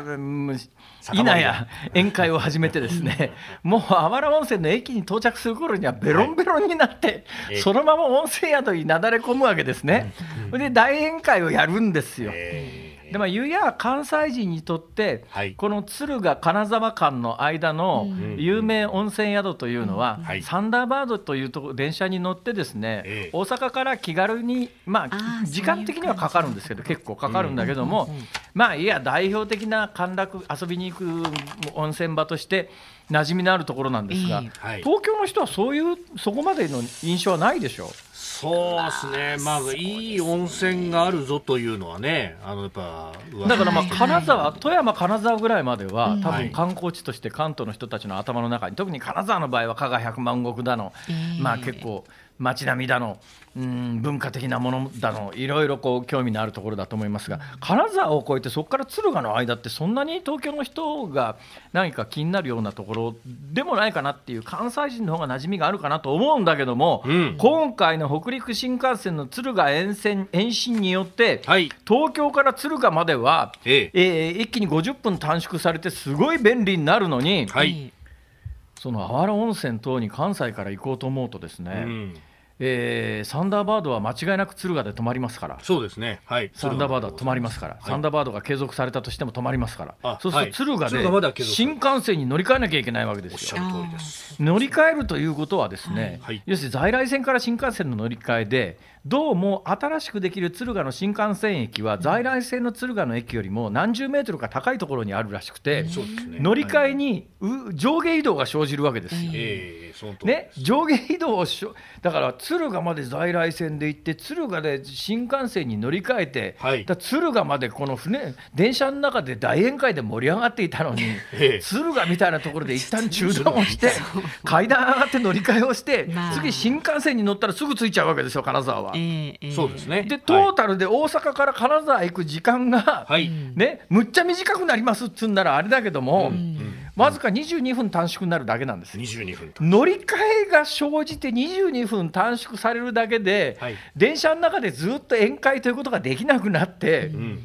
い、いや宴会を始めてですね、<laughs> もうあわら温泉の駅に到着する頃にはベロンベロンになって、はい、そのまま温泉宿になだれ込むわけですね。で大宴会をやるんですよ。えーでまあ、ゆや関西人にとって、はい、この敦賀金沢間の間の有名温泉宿というのは、うんうん、サンダーバードというと電車に乗ってですね、大阪から気軽に、まあ、時間的にはかかるんですけど結構かかるんだけども、うん、まあいや代表的な歓楽遊びに行く温泉場として馴染みのあるところなんですが、はい、東京の人はそういうそこまでの印象はないでしょうそうですね、まあ、いい温泉があるぞというのはね、あのやっぱだからまあ金沢、富山、金沢ぐらいまでは、多分観光地として関東の人たちの頭の中に、特に金沢の場合は、加賀百万石だの、まあ結構。えー街並みだのうん文化的なものだのいろいろこう興味のあるところだと思いますが金沢を越えてそこから敦賀の間ってそんなに東京の人が何か気になるようなところでもないかなっていう関西人の方が馴染みがあるかなと思うんだけども、うん、今回の北陸新幹線の敦賀沿線延伸によって、はい、東京から敦賀までは、えええー、一気に50分短縮されてすごい便利になるのに。はいその阿波羅温泉等に関西から行こうと思うとですね、うんえー、サンダーバードは間違いなく敦賀で止まりますから、そうですね、はい、サンダーバードは止まりますから、はい、サンダーバードが継続されたとしても止まりますから、そうすると敦賀で新幹線に乗り換えなきゃいけないわけですよ。す乗り換えるということは、ですね、はい、要するに在来線から新幹線の乗り換えで、どうも新しくできる敦賀の新幹線駅は、在来線の敦賀の駅よりも何十メートルか高いところにあるらしくて、うね、乗り換えに、上下移動が生じるわけですよ。えーね、上下移動をしょだから敦賀まで在来線で行って敦賀で新幹線に乗り換えて、はい、だ敦賀までこの船電車の中で大宴会で盛り上がっていたのに、<laughs> 敦賀みたいなところで一旦中断をして <laughs> 階段上がって乗り換えをして、次新幹線に乗ったらすぐ着いちゃうわけですよ金沢は。そうですねでトータルで大阪から金沢行く時間が、はい、ね、むっちゃ短くなりますっつうんならあれだけども。うんうんわずか22分短縮になるだけなんです、22分乗り換えが生じて22分短縮されるだけで、はい、電車の中でずっと宴会ということができなくなって、うん、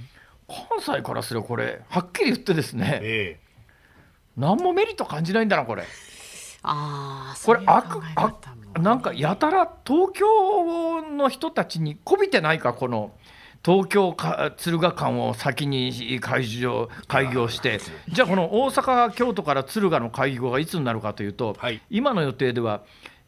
関西からすればこれはっきり言ってですね、ええ、何もメリット感じないんだなこれ。あこれ悪あなんかやたら東京の人たちにこびてないかこの東京か敦賀間を先に開業開業して、じゃあ、この大阪、京都から敦賀の開業がいつになるかというと、はい、今の予定では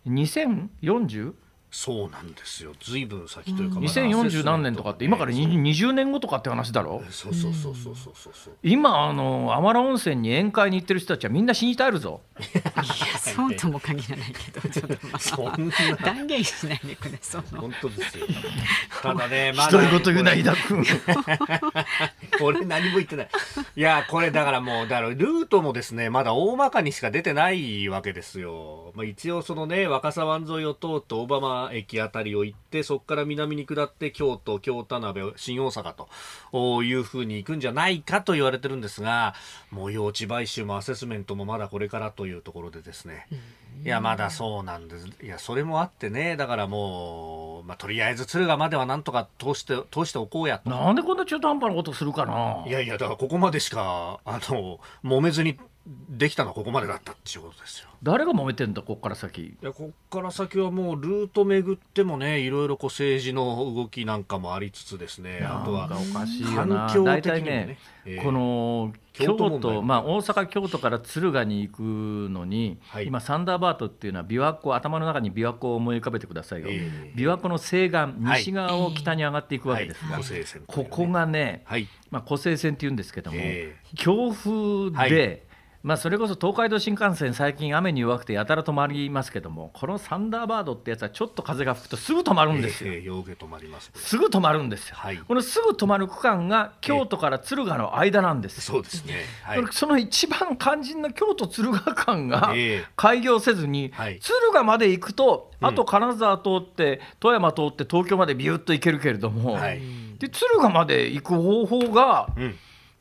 2040そうなんですよずいぶん先というか、二千四十何年とかって今から二十年後とかって話だろうそうそうそうそうそうそう今あの天良温泉に宴会に行ってる人たちはみんな死に絶えるぞいやそうとも限らないけどちょっと、まあ、そ <laughs> ん断言しないでくれそう本当ですよただねまだ独こと言うな伊田君俺 <laughs> 何も言ってないいやこれだからもうだからルートもですねまだ大まかにしか出てないわけですよまあ一応そのね若狭湾沿いを通ってオバマ駅辺りを行って、そこから南に下って京都、京田辺、新大阪というふうに行くんじゃないかと言われてるんですが、もう用地買収もアセスメントもまだこれからというところでですね、いや、まだそうなんです。いや、それもあってね、だからもう、まあ、とりあえず敦賀まではなんとか通して、通しておこうやと。なんでこんな中途半端なことするかな。いやいや、だからここまでしか、あの、揉めずにできたのはここまでだったっていうことですよ誰が揉めてんだここから先いやこっから先はもうルート巡ってもねいろいろこう政治の動きなんかもありつつですねあとは環境的にもね、えー、この京都まあ、大阪京都から敦賀に行くのに、はい、今サンダーバートっていうのは琵琶湖頭の中に琵琶湖を思い浮かべてくださいよ、えー、琵琶湖の西岸西側を北に上がっていくわけですが、はいはいね、ここがね、まあ、湖西線っていうんですけども、えー、強風で、まあ、それこそ東海道新幹線、最近、雨に弱くてやたら止まりますけども、このサンダーバードってやつは、ちょっと風が吹くとすぐ止まるんですよ、えー、止まりますすぐ止まるんですよ、はい、このすぐ止まる区間が京都から敦賀の間なんです、えー、そうですね、はい、その一番肝心の京都敦賀間が開業せずに、えーはい、敦賀まで行くと、あと金沢通って、富山通って、東京までビューッと行けるけれども、はい、で敦賀まで行く方法が、うん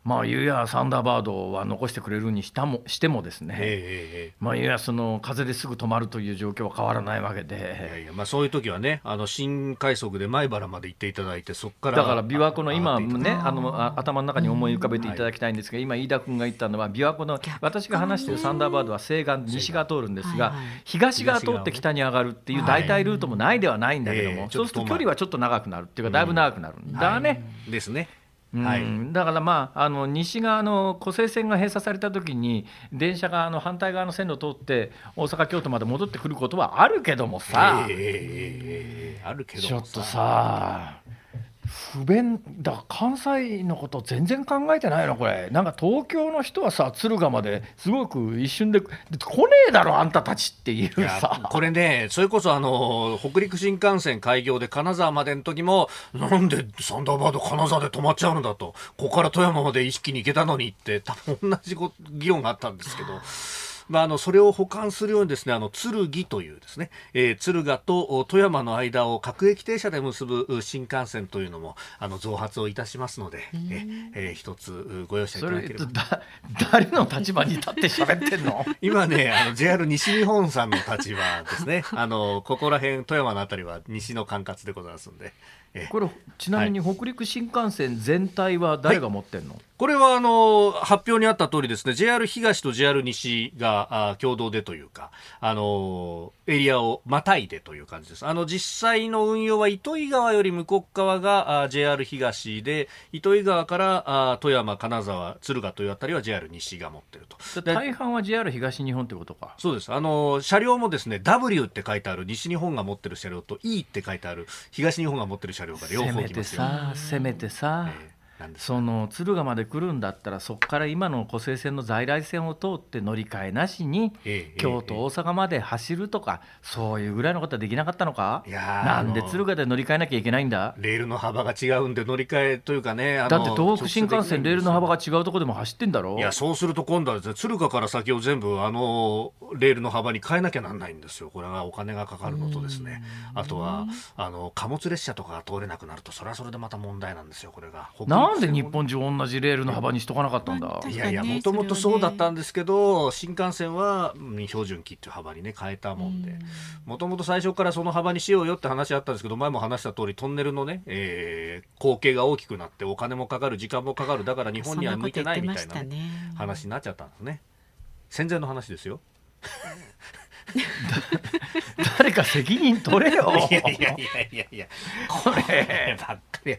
まあ、ゆうやサンダーバードは残してくれるにしたもしてもですね、ええまあ、ゆうやその風ですぐ止まるという状況は変わらないわけでいやいや、まあ、そういう時はねあの新快速で米原まで行っていただいてそこからだから琵琶湖の今ねあの頭の中に思い浮かべていただきたいんですが、今飯田君が言ったのは琵琶湖の私が話しているサンダーバードは西岸西側通るんですが、東側通って北に上がるっていう代替ルートもないではないんだけども、そうすると距離はちょっと長くなるっていうかだいぶ長くなるんだね。ですね。はい、だから、まあ、あの西側の湖西線が閉鎖された時に電車があの反対側の線路を通って大阪京都まで戻ってくることはあるけどもさ、えー、あるけどちょっとさ不便だ関西のこと全然考えてないのこれなんか東京の人はさ敦賀まですごく一瞬で来ねえだろあんたたちっていうさこれねそれこそあの北陸新幹線開業で金沢までの時もなんでサンダーバード金沢で止まっちゃうんだとここから富山まで一気に行けたのにって多分同じ議論があったんですけど。まあ、あのそれを保管するようにですねあの剣というですね、えー、敦賀と富山の間を各駅停車で結ぶ新幹線というのもあの増発をいたしますので、ええー、一つご容赦いただければ誰の立場に立って喋ってんの <laughs> 今ねあの JR 西日本さんの立場ですね <laughs> あのここら辺富山の辺りは西の管轄でございますんで。これちなみに北陸新幹線全体は誰が持ってんの、はいこれはあの発表にあった通りですね JR 東と JR 西が共同でというかあのエリアをまたいでという感じですあの実際の運用は糸魚川より向こう側が JR 東で糸魚川から富山金沢敦賀というあたりは JR 西が持ってると大半は JR 東日本ってことかそうですあの車両もですね W って書いてある西日本が持ってる車両と E って書いてある東日本が持ってる車両が両方来ますよせめてさせめてさ、えーその敦賀まで来るんだったらそこから今の湖西線の在来線を通って乗り換えなしに、京都、大阪まで走るとかそういうぐらいのことはできなかったのかなんで敦賀で乗り換えなきゃいけないんだレールの幅が違うんで乗り換えというかねだって東北新幹線レールの幅が違うとこでも走ってんだろいやそうすると今度はですね敦賀から先を全部あのレールの幅に変えなきゃなんないんですよこれはお金がかかるのとですねあとはあの貨物列車とかが通れなくなるとそれはそれでまた問題なんですよこれが。北んで日本中同じレールの幅にしとかなかったんだいやいやもともとそうだったんですけど新幹線は標準機っていう幅にね変えたもんでもともと最初からその幅にしようよって話あったんですけど前も話した通りトンネルのね、えー、光景が大きくなってお金もかかる時間もかかるだから日本には向いてないみたいな、ね、話になっちゃったんですね戦前の話ですよ誰か責任取れよいやいやいやいやいやこればっかり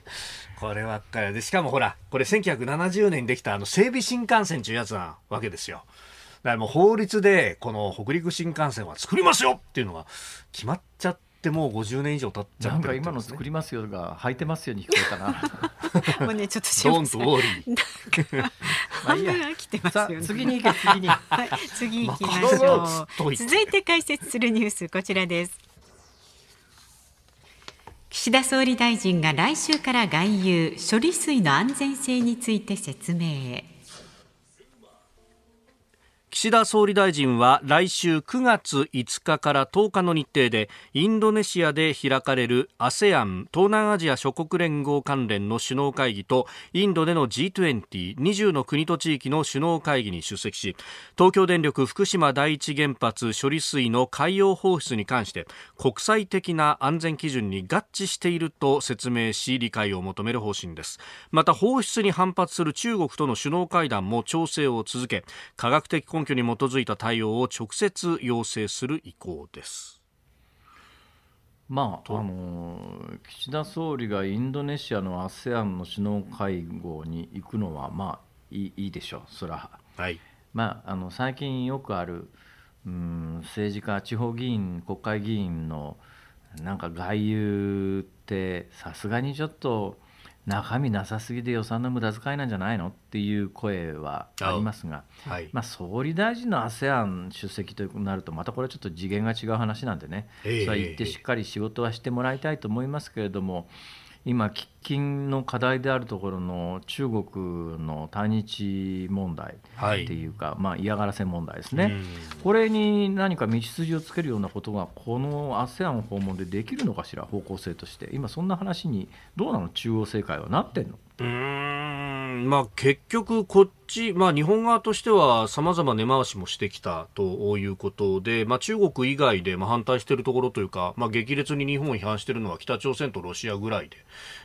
こればっかりでしかもほらこれ1970年にできたあの整備新幹線っていうやつなわけですよだからもう法律でこの北陸新幹線は作りますよっていうのが決まっちゃってもう50年以上経っちゃって、ね、なんか今の作りますよが履いてますよに聞こえたな <laughs> もうねちょっとしませんドンとウォーリー <laughs> 半分飽きてますよ、ね、次に行け次に、はい、次行きましょう続いて解説するニュースこちらです岸田総理大臣が来週から外遊処理水の安全性について説明へ岸田総理大臣は来週9月5日から10日の日程でインドネシアで開かれる ASEAN 東南アジア諸国連合関連の首脳会議とインドでの G2020 の国と地域の首脳会議に出席し東京電力福島第一原発処理水の海洋放出に関して国際的な安全基準に合致していると説明し理解を求める方針ですまた放出に反発する中国との首脳会談も調整を続け科学的根根拠に基づいた対応を直接要請する意向です。まあ、あの岸田総理がインドネシアの ASEAN の首脳会合に行くのは、まあ、いいいでしょう、そら、はいまあ、あの最近よくある、うん、政治家、地方議員、国会議員のなんか外遊って、さすがにちょっと中身なさすぎて予算の無駄遣いなんじゃないのっていう声はありますが、はい、まあ、総理大臣の ASEAN 出席となるとまたこれはちょっと次元が違う話なんでね、えー、それは行ってしっかり仕事はしてもらいたいと思いますけれども、えー今喫緊の課題であるところの中国の対日問題っていうか、はい、まあ、嫌がらせ問題ですね、これに何か道筋をつけるようなことがこの ASEAN 訪問でできるのかしら方向性として今そんな話にどうなの中央政界はなってんのうんまあ、結局、こっち、まあ、日本側としてはさまざま根回しもしてきたということで、まあ、中国以外でまあ反対しているところというか、まあ、激烈に日本を批判しているのは北朝鮮とロシアぐらいで、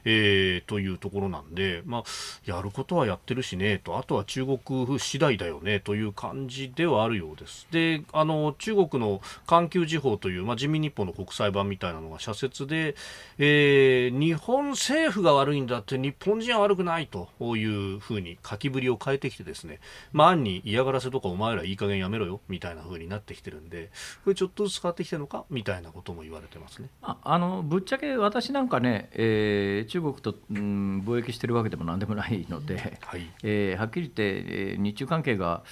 えー、というところなんで、まあ、やることはやってるしねとあとは中国次第だよねという感じではあるようです。であの中国の環球時報という、まあ、自民日報の国際版みたいなのが社説で、えー、日本政府が悪いんだって日本人は悪くないというふうに書きぶりを変えてきてですね、まあ、に嫌がらせとかお前らいい加減やめろよみたいなふうになってきてるんで、これちょっとずつ変わってきてるのかみたいなことも言われてますねああのぶっちゃけ私なんかね、えー、中国と、うん、貿易してるわけでもなんでもないので、はいえー、はっきり言って、えー、日中関係が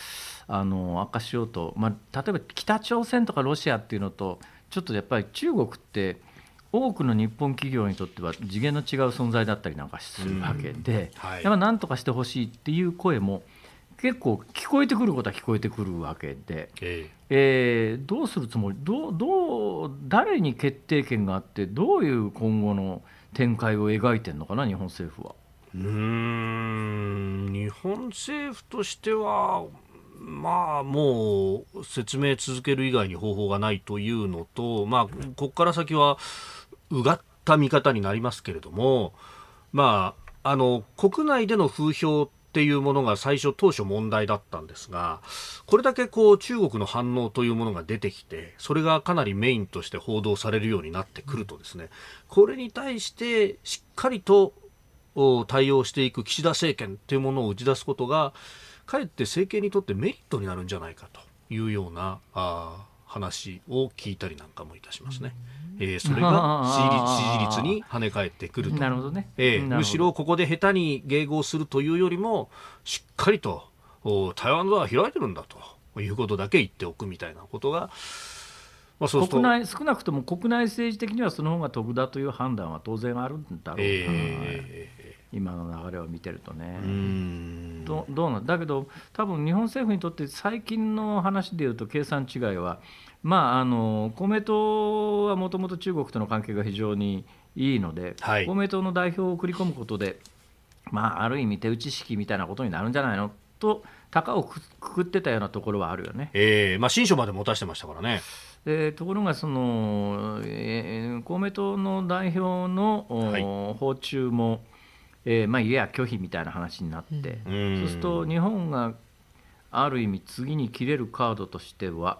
あの悪化しようと、まあ、例えば北朝鮮とかロシアっていうのと、ちょっとやっぱり中国って、多くの日本企業にとっては次元の違う存在だったりなんかするわけで、はい、やっぱ何とかしてほしいっていう声も結構聞こえてくることは聞こえてくるわけで、ええー、どうするつもりどどう誰に決定権があってどういう今後の展開を描いてるのかな日本政府は。うん日本政府としてはまあ、もう説明続ける以外に方法がないというのと、まあ、ここから先はうがった見方になりますけれども、まあ、あの国内での風評っていうものが最初当初問題だったんですがこれだけこう中国の反応というものが出てきてそれがかなりメインとして報道されるようになってくるとですねこれに対してしっかりと対応していく岸田政権というものを打ち出すことがかえって政権にとってメリットになるんじゃないかというようなあ話を聞いたりなんかもいたしますね。うんえー、それが <laughs> 支持率に跳ね返ってくるとなるほどね、えむしろここで下手に迎合するというよりもしっかりと台湾ドア開いてるんだということだけ言っておくみたいなことが。まあ、そう国内少なくとも国内政治的にはその方が得だという判断は当然あるんだろうな、えー、今の流れを見てるとねうどどうなんだけど多分日本政府にとって最近の話でいうと計算違いは、まあ、あの公明党はもともと中国との関係が非常にいいので、はい、公明党の代表を送り込むことで、まあ、ある意味手打ち式みたいなことになるんじゃないのと高をくくってたようなところはあるよね。えーまあ、新書まで持たしてましたからね。えところがその、えー、公明党の代表の、はい、訪中もえー、まあ、家や拒否みたいな話になって、うん、そうすると日本がある意味次に切れるカードとしては、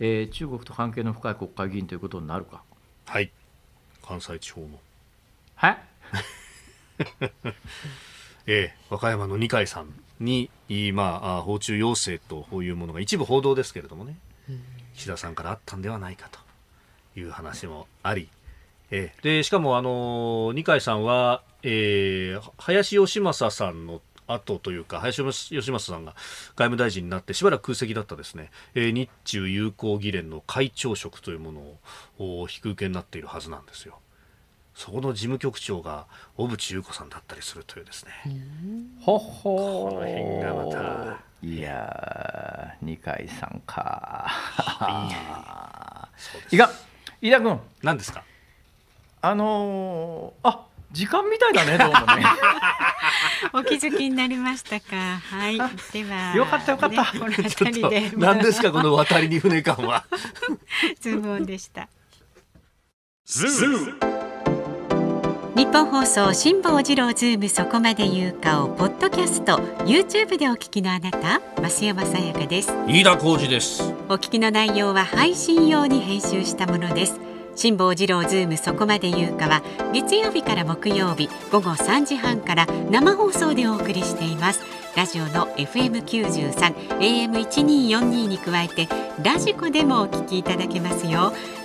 えー、中国と関係の深い国会議員ということになるかはい関西地方のはいえー、<laughs> 和歌山の二階さんに、今あ、訪中要請というものが一部報道ですけれどもね、うん、岸田さんからあったんではないかという話もあり、えー、でしかも、あの二階さんはえー、林芳正さんの後というか、林芳正さんが外務大臣になってしばらく空席だったですね、えー、日中友好議連の会長職というものを引く受けになっているはずなんですよ。そこの事務局長が小渕優子さんだったりするというですね。ほほこの辺がまた。いやー、2回3か。いい。飯田君。何ですかあのー、あ時間みたいだね、どうもね。<laughs> お気づきになりましたか。はい、では。よかった、よかった。ね、この辺りで。何ですか、この渡りに船感は。<laughs> ズームでした。ズー日本放送辛坊治郎ズームそこまで言うかをポッドキャスト YouTube でお聞きのあなた増山さやかです飯田浩二ですお聞きの内容は配信用に編集したものです辛坊治郎ズームそこまで言うかは月曜日から木曜日午後三時半から生放送でお送りしていますラジオの FM93 a m 一二四二に加えてラジコでもお聞きいただけますよ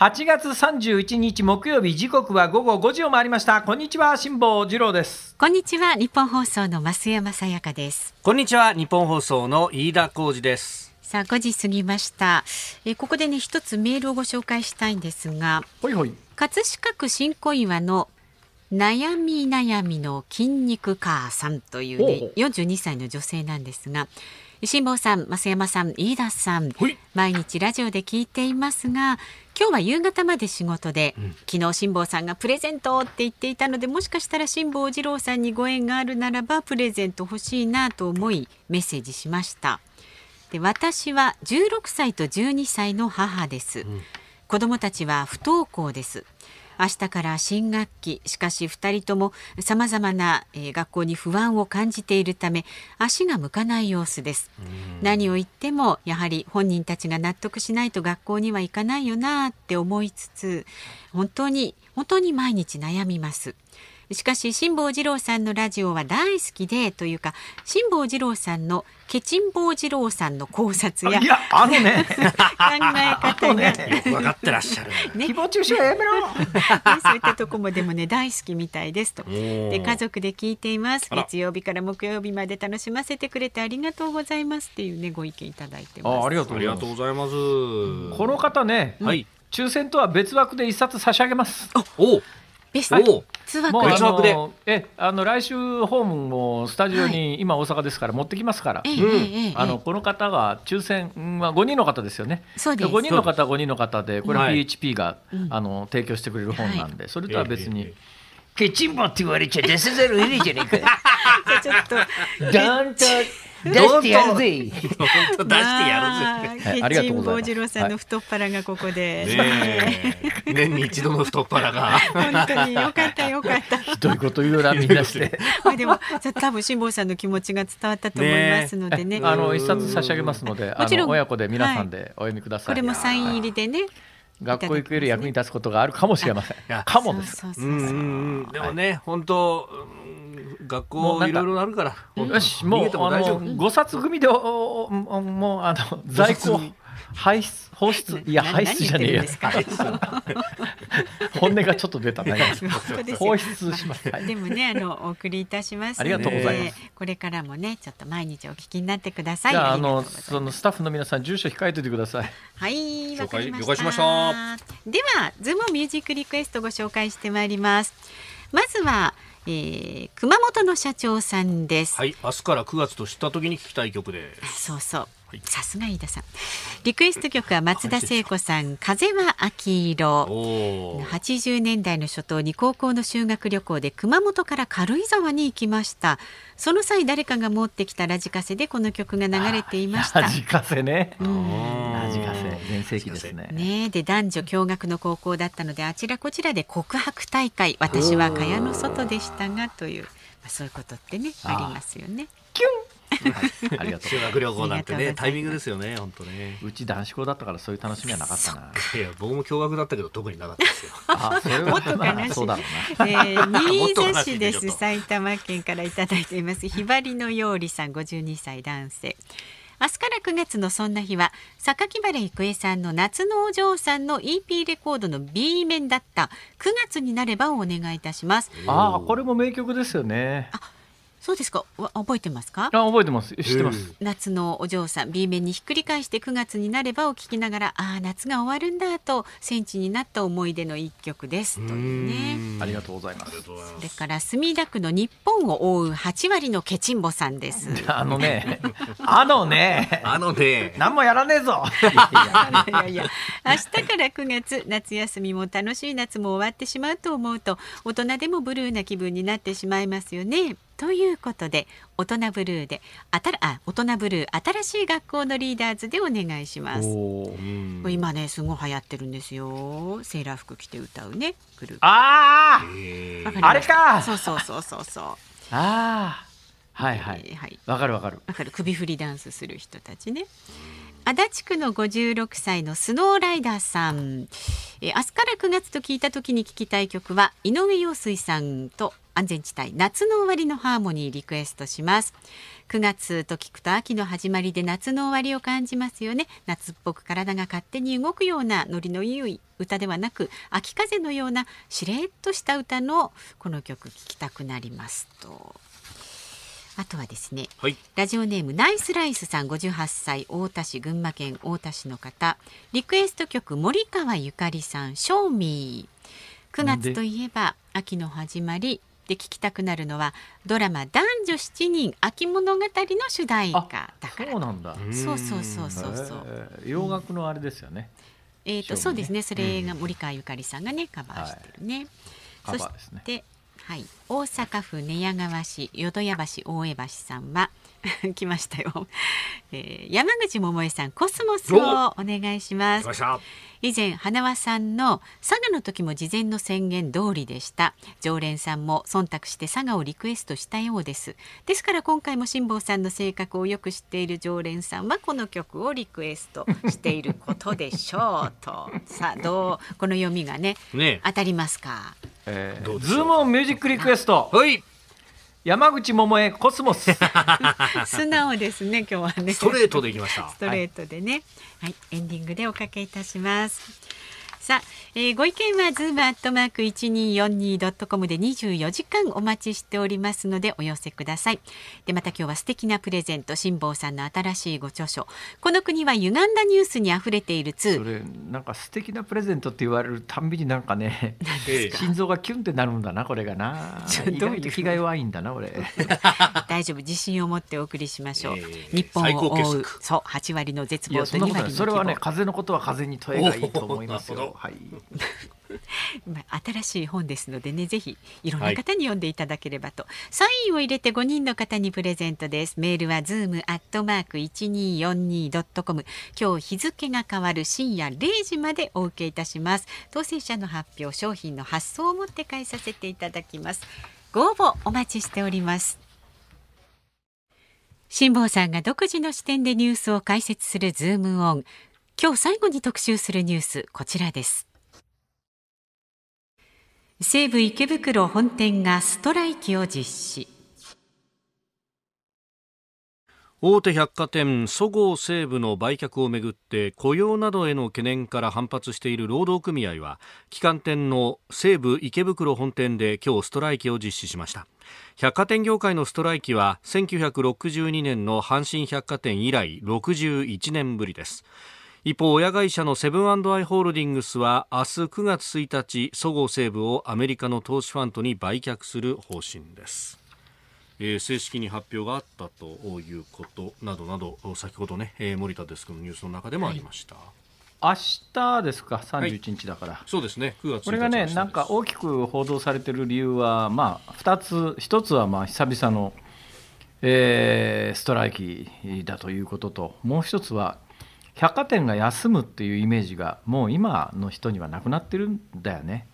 8月31日木曜日時刻は午後5時を回りましたこんにちは辛坊治郎ですこんにちは日本放送の増山さやかですこんにちは日本放送の飯田浩二ですさあ5時過ぎましたえここでね一つメールをご紹介したいんですがほいほい葛飾区新小岩の悩み悩みの筋肉母さんというね42歳の女性なんですが辛坊さん増山さん飯田さん毎日ラジオで聞いていますが今日は夕方まで仕事で、うん、昨日辛坊さんがプレゼントって言っていたのでもしかしたら辛坊二郎さんにご縁があるならばプレゼント欲しいなと思いメッセージしましたで私は16歳と12歳の母です、うん、子供たちは不登校です明日から新学期しかし2人ともさまざまな学校に不安を感じているため足が向かない様子です何を言ってもやはり本人たちが納得しないと学校には行かないよなって思いつつ本当に本当に毎日悩みます。しかし辛坊治郎さんのラジオは大好きでというか辛坊治郎さんのケチン坊治郎さんの考察やいやあのね考え方が、ね、分かってらっしゃる、ね、誹謗中傷やめろ、ね、そういったとこもでもね大好きみたいですとで家族で聞いています月曜日から木曜日まで楽しませてくれてありがとうございますっていうねご意見いただいてますあありがとうございますこの方ね、はい、抽選とは別枠で一冊差し上げますおお別枠別枠でえあの来週ホームもスタジオに今大阪ですから持ってきますから、はいうん、あのこの方が抽選は5人の方ですよねそうです5人の方5人の方でこれ PHP が、はい、あの提供してくれる本なんで、それとは別に。ケチンボって言われちゃ出せざるを得ないじゃねえか。じゃあちょっと。ダ <laughs> ンと出してやるぜ。どんと出してやるぜ。はいありケがチとうンございボます次郎さんの太っ腹がここで。ね年に一度の太っ腹が。本当によかったよかった。ひどいこと言うなみんなして。まあでも多分辛坊さんの気持ちが伝わったと思いますのでね。あの一冊差し上げますので、もちろん親子で皆さんでお読みください。これもサイン入りでね。学校行くより役に立つことがあるかもしれません。かもです。でもね、本当、学校いろいろあるから。よし、もうあ五冊組でもうあの在庫排出放出いや排出じゃねえよ。<laughs> 本音がちょっと出たな放出します。でもねあのお送りいたしますありがとうございます。これからもねちょっと毎日お聞きになってください。あのそのスタッフの皆さん住所控えててください。はいわかりました。ししたではズームミュージックリクエストご紹介してまいります。まずは。えー、熊本の社長さんです。はい、明日から9月と知った時に聞きたい曲です。そうそう、さすが飯田さんリクエスト曲は松田聖子さん「風は秋色」80年代の初頭に高校の修学旅行で熊本から軽井沢に行きましたその際誰かが持ってきたラジカセでこの曲が流れていましたラジカセね、ラジカセ全盛期ですねねで男女共学の高校だったのであちらこちらで告白大会私は蚊帳の外でしたがという、まあ、そういうことってねありますよねキュン <laughs> ありがとう修学旅行なんてねタイミングですよね本当ねうち男子校だったからそういう楽しみはなかったないや僕も驚愕だったけど特になかったですよ <laughs> あそれはそうだろうな、えー、<laughs> 新座市です埼玉県からいただいていますひばりのようりさん五十二歳男性明日から9月のそんな日は榊原郁恵さんの夏のお嬢さんの EP レコードの B 面だった9月になればお願いいたしますああこれも名曲ですよねあそうですか。覚えてますか。あ、覚えてます。知ってます。夏のお嬢さん、B 面にひっくり返して9月になればを聞きながら、ああ夏が終わるんだと戦地になった思い出の一曲ですね。ありがとうございます。それから墨田区の日本を覆う8割のケチンボさんです。あのね、<laughs> あのね、あのね、何もやらねえぞ。いやいや、明日から9月夏休みも楽しい夏も終わってしまうと思うと、大人でもブルーな気分になってしまいますよね。ということで大人ブルーであたあ大人ブルー新しい学校のリーダーズでお願いします、うん、今ねすごい流行ってるんですよセーラー服着て歌うねグループあああれかそうそうそうそうそうああはいはい、はい、わかるわかるわかる首振りダンスする人たちね足立区の56歳のスノーライダーさん、え明日から9月と聞いた時に聞きたい曲は井上陽水さんと安全地帯夏の終わりのハーモニーリクエストします9月と聞くと秋の始まりで夏の終わりを感じますよね夏っぽく体が勝手に動くようなノリのいい歌ではなく秋風のようなしれっとした歌のこの曲聴きたくなりますとあとはですね、はい、ラジオネームナイスライスさん58歳太田市群馬県太田市の方リクエスト曲森川ゆかりさん「ショーミー」9月といえば秋の始まりで聞きたくなるのはドラマ「男女七人秋物語」の主題歌だからそうなんだそうそうそうそうそう、えー、洋楽のあれですよね、うん、えっ、ー、と、ね、そうですねそれが森川ゆかりさんがねカバーしてるね、はい、そして、ね、はい、大阪府寝屋川市淀屋橋大江橋さんは「<laughs> 来ましたよ、えー、山口百恵さんコスモスをお願いします以前花輪さんの佐賀の時も事前の宣言通りでした常連さんも忖度して佐賀をリクエストしたようですですから今回も辛坊さんの性格をよく知っている常連さんはこの曲をリクエストしていることでしょうと <laughs> さあどうこの読みがね、ね、当たりますか、えー、ズームオンミュージックリクエストはい山口百恵コスモス <laughs> 素直ですね今日はねストレートでいきましたストレートでね、はい、はい、エンディングでおかけいたしますさあ、えー、ご意見はズームアットマーク一二四二ドットコムで二十四時間お待ちしておりますのでお寄せください。でまた今日は素敵なプレゼント辛坊さんの新しいご著書この国は歪んだニュースに溢れているツそれなんか素敵なプレゼントって言われるたんびになんかね心臓がキュンってなるんだなこれがな。ち <laughs> 意外と被害ワいんだな俺。<laughs> 大丈夫自信を持ってお送りしましょう。えー、日本をう。そう八割の絶望と2割のそれはね風のことは風に問えがいいと思いますよ。はい新しい本ですのでねぜひいろんな方に読んでいただければと、はい、サインを入れて5人の方にプレゼントですメールは zoom アットマーク 1242.com 今日日付が変わる深夜0時までお受けいたします当選者の発表商品の発送をもって返させていただきますご応募お待ちしております辛坊さんが独自の視点でニュースを解説するズームオン今日最後に特集するニュースこちらです西武池袋本店がストライキを実施大手百貨店そごう・西武の売却をめぐって雇用などへの懸念から反発している労働組合は旗艦店の西武池袋本店で今日ストライキを実施しました百貨店業界のストライキは1962年の阪神百貨店以来61年ぶりです一方親会社のセブンアイ・ホールディングスは明日9月1日そごう・西武をアメリカの投資ファンドに売却する方針です、えー、正式に発表があったということなどなど先ほどね、えー、森田デスクのニュースの中でもありました、はい明日ですか、三十一日だから、はい、そうですね、九月これがね、なんか大きく報道されてる理由は、まあ、二つ、一つはまあ久々の、えー、ストライキだということと、もう一つは、百貨店が休むっていうイメージがもう今の人にはなくなってるんだよね。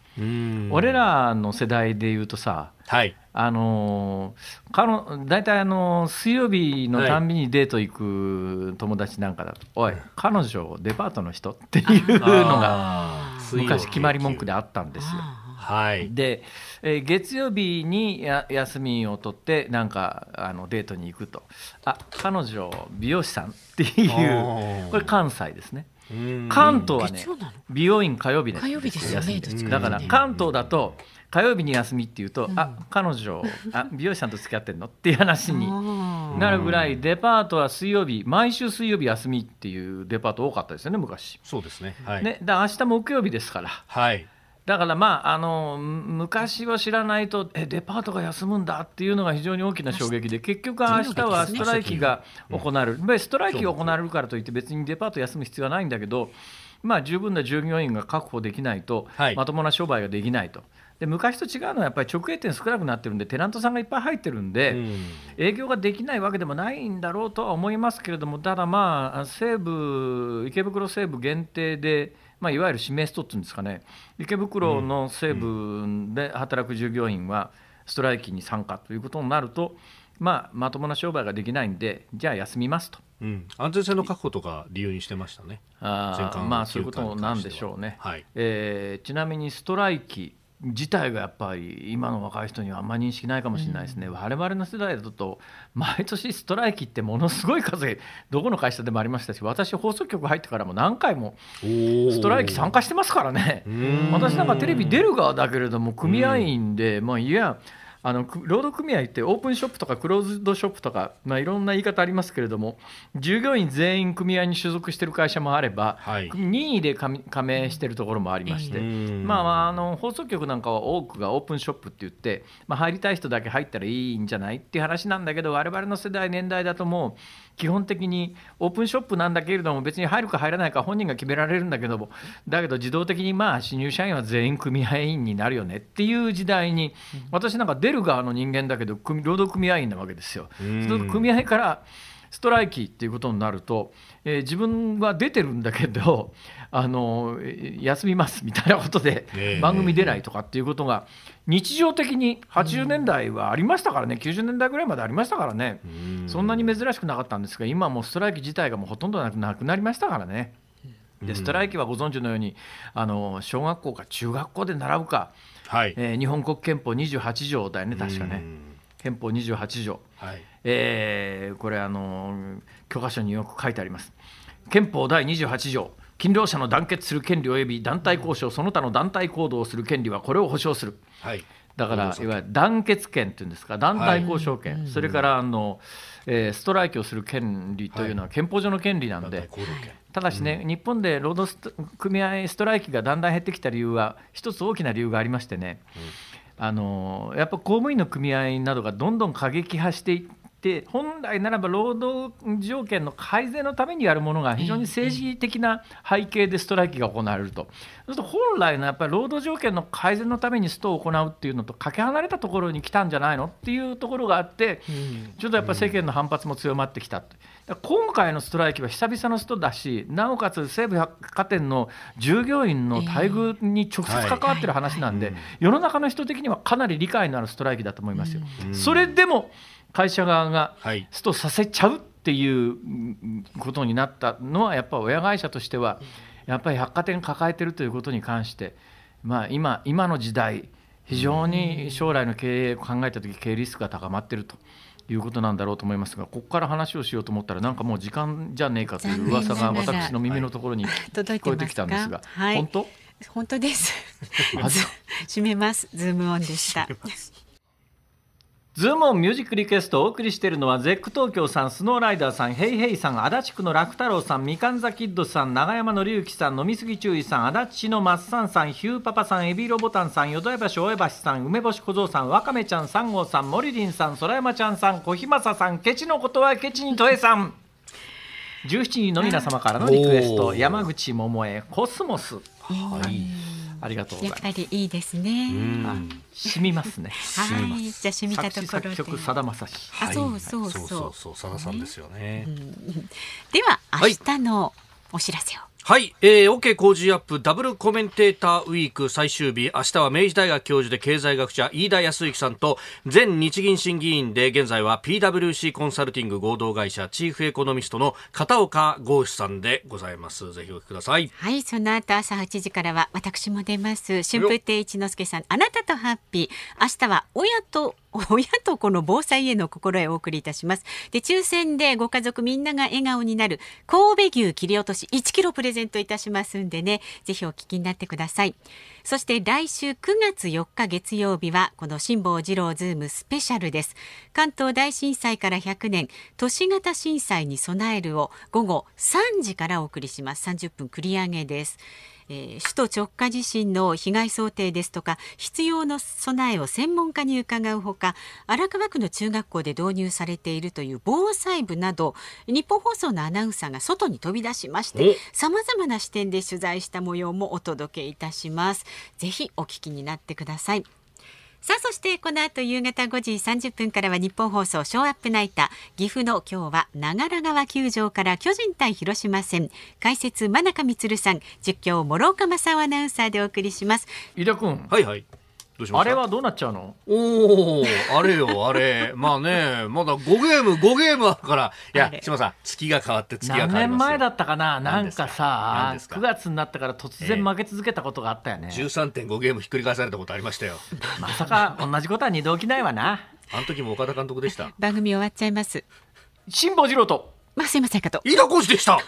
俺らの世代で言うとさ、はい、あのかの大体あの水曜日のたんびにデート行く友達なんかだと「はい、おい彼女デパートの人」っていうのが昔決まり文句であったんですよ。はい、で、えー、月曜日に休みを取ってなんかあのデートに行くとあ彼女美容師さんっていうこれ関西ですね関東はね美容院火曜日で火曜日ですよねだから関東だと火曜日に休みっていうと、うん、あ彼女あ美容師さんと付き合ってんのっていう話になるぐらいデパートは水曜日毎週水曜日休みっていうデパート多かったですよね昔そうですね,、はい、ねだ明日木曜日ですから、はい、だからまああの昔は知らないとえデパートが休むんだっていうのが非常に大きな衝撃で結局明日はストライキが行われる、ストライキが行われるからといって別にデパート休む必要はないんだけど、まあ、十分な従業員が確保できないと、はい、まともな商売ができないと。で昔と違うのはやっぱり直営店少なくなってるんでテナントさんがいっぱい入ってるんで、うん、営業ができないわけでもないんだろうとは思いますけれどもただまあ西部池袋西部限定でまあ、いわゆる指名ストっていうんですかね池袋の西部で働く従業員はストライキに参加ということになると、まあ、まともな商売ができないんでじゃあ休みますと。うん、安全性の確保とか理由にしてましたね、あまあ、そういうことなんでしょうね、はい、えー、ちなみにストライキ自体がやっぱり今の若い人にはあんまり認識ないかもしれないですね、うん、我々の世代だと <laughs> 毎年ストライキってものすごい数どこの会社でもありましたし私放送局入ってからも何回もストライキ参加してますからね私なんかテレビ出る側だけれども組合員で、まあいや、あの労働組合ってオープンショップとかクローズドショップとか、まあ、いろんな言い方ありますけれども従業員全員組合に所属している会社もあれば、はい、任意で加盟しているところもありまして、まあ、あの放送局なんかは多くがオープンショップって言って、まあ、入りたい人だけ入ったらいいんじゃないっていう話なんだけど我々の世代年代だともう基本的にオープンショップなんだけれども別に入るか入らないか本人が決められるんだけどもだけど自動的にまあ新入社員は全員組合員になるよねっていう時代に私なんか出る側の人間だけど労働組合員なわけですよ。組合からストライキっていうことになると、えー、自分は出てるんだけど <laughs> あの休みますみたいなことで番組出ないとかっていうことが日常的に80年代はありましたからね、うん、90年代ぐらいまでありましたからね、うん、そんなに珍しくなかったんですが今もうストライキ自体がもうほとんどなくなりましたからね。でストライキはご存知のようにあの小学校か中学校で習うか、はいえー、日本国憲法28条だよね確かね。うん憲法28条、はいえー、これあの、教科書によく書いてあります。憲法第28条勤労者の団結する権利及び団体交渉、その他の団体行動をする権利はこれを保障する、はい、だからいわゆる団結権というんですか、団体交渉権、はい、それからあの、えー、ストライキをする権利というのは憲法上の権利なので、はい、ただしね、うん、日本で労働組合ストライキがだんだん減ってきた理由は、一つ大きな理由がありましてね、うんあのやっぱ公務員の組合などがどんどん過激派していって本来ならば労働条件の改善のためにやるものが非常に政治的な背景でストライキが行われると、そうすると本来のやっぱり労働条件の改善のためにストを行うっていうのとかけ離れたところに来たんじゃないのっていうところがあって、ちょっとやっぱ世間の反発も強まってきたと。今回のストライキは久々のストだし、なおかつ西武百貨店の従業員の待遇に直接関わってる話なんで、世の中の人的にはかなり理解のあるストライキだと思いますよ。それでも会社側がストさせちゃうっていうことになったのは、やっぱり親会社としては、やっぱり百貨店抱えてるということに関して、まあ、今今の時代、非常に将来の経営を考えたとき、経営リスクが高まってると。いうことなんだろうと思いますがここから話をしようと思ったらなんかもう時間じゃねえかという噂が私の耳のところに聞こえてきたんですが、はい、本当本当です締 <laughs> めますズームオンでしたズームオンミュージックリクエストをお送りしているのは、ゼック東京さん、スノーライダーさん、ヘイヘイさん、足立区の楽太郎さん、みかんざキッドさん、長山のゆきさん、飲みすぎ注意さん、足立市のマッサンさん、ヒューパパさん、エビロボタンさん、ヨシ、オ橋バシさん、梅干し小僧さん、わかめちゃん、三号さん、リンさん、やまちゃんさん、小日正さん、ケチのことはケチにとえさん。17人の皆様からのリクエスト、山口桃恵、コスモス。はいありがとうございます。やっぱりいいですね。染みますね。はい、じゃ染みたところで。曲さだまさし。あ、そうそうそう。そうそうそう、さださんですよね。では明日のお知らせを。はい、えー、OK 工事アップダブルコメンテーターウィーク最終日明日は明治大学教授で経済学者飯田康之さんと前日銀審議員で現在は PWC コンサルティング合同会社チーフエコノミストの片岡剛志さんでございますぜひお聞きくださいはいその後朝8時からは私も出ます春風亭一之助さんあなたとハッピー明日は親と親と子の防災への心得をお送りいたします。で、抽選でご家族みんなが笑顔になる神戸牛切り落とし1キロプレゼントいたしますんでね、ぜひお聞きになってください。そして来週9月4日月曜日は、この辛坊二郎ズームスペシャルです。関東大震災から100年、都市型震災に備えるを午後3時からお送りします。30分繰り上げです。えー、首都直下地震の被害想定ですとか必要の備えを専門家に伺うほか荒川区の中学校で導入されているという防災部など日本放送のアナウンサーが外に飛び出しましてさまざまな視点で取材した模様もお届けいたします。ぜひお聞きになってください。さあそしてこの後夕方5時30分からは日本放送ショーアップナイター岐阜の今日は長良川球場から巨人対広島戦解説真中満さん実況諸岡正アナウンサーでお送りします飯田君はいはいあれはどうなっちゃうのおお、あれよ、<laughs> あれ。まあね、まだ5ゲーム、5ゲームあるから。いや、志麻さん、月が変わって月が変わり何年前だったかななんかさ、9月になったから突然負け続けたことがあったよね。えー、13.5ゲームひっくり返されたことありましたよ。<laughs> まさか、同じことは二度起きないわな。<laughs> あの時も岡田監督でした。番組終わっちゃいます。辛坊治郎と。まあ、すいませんかと。井田浩司でした。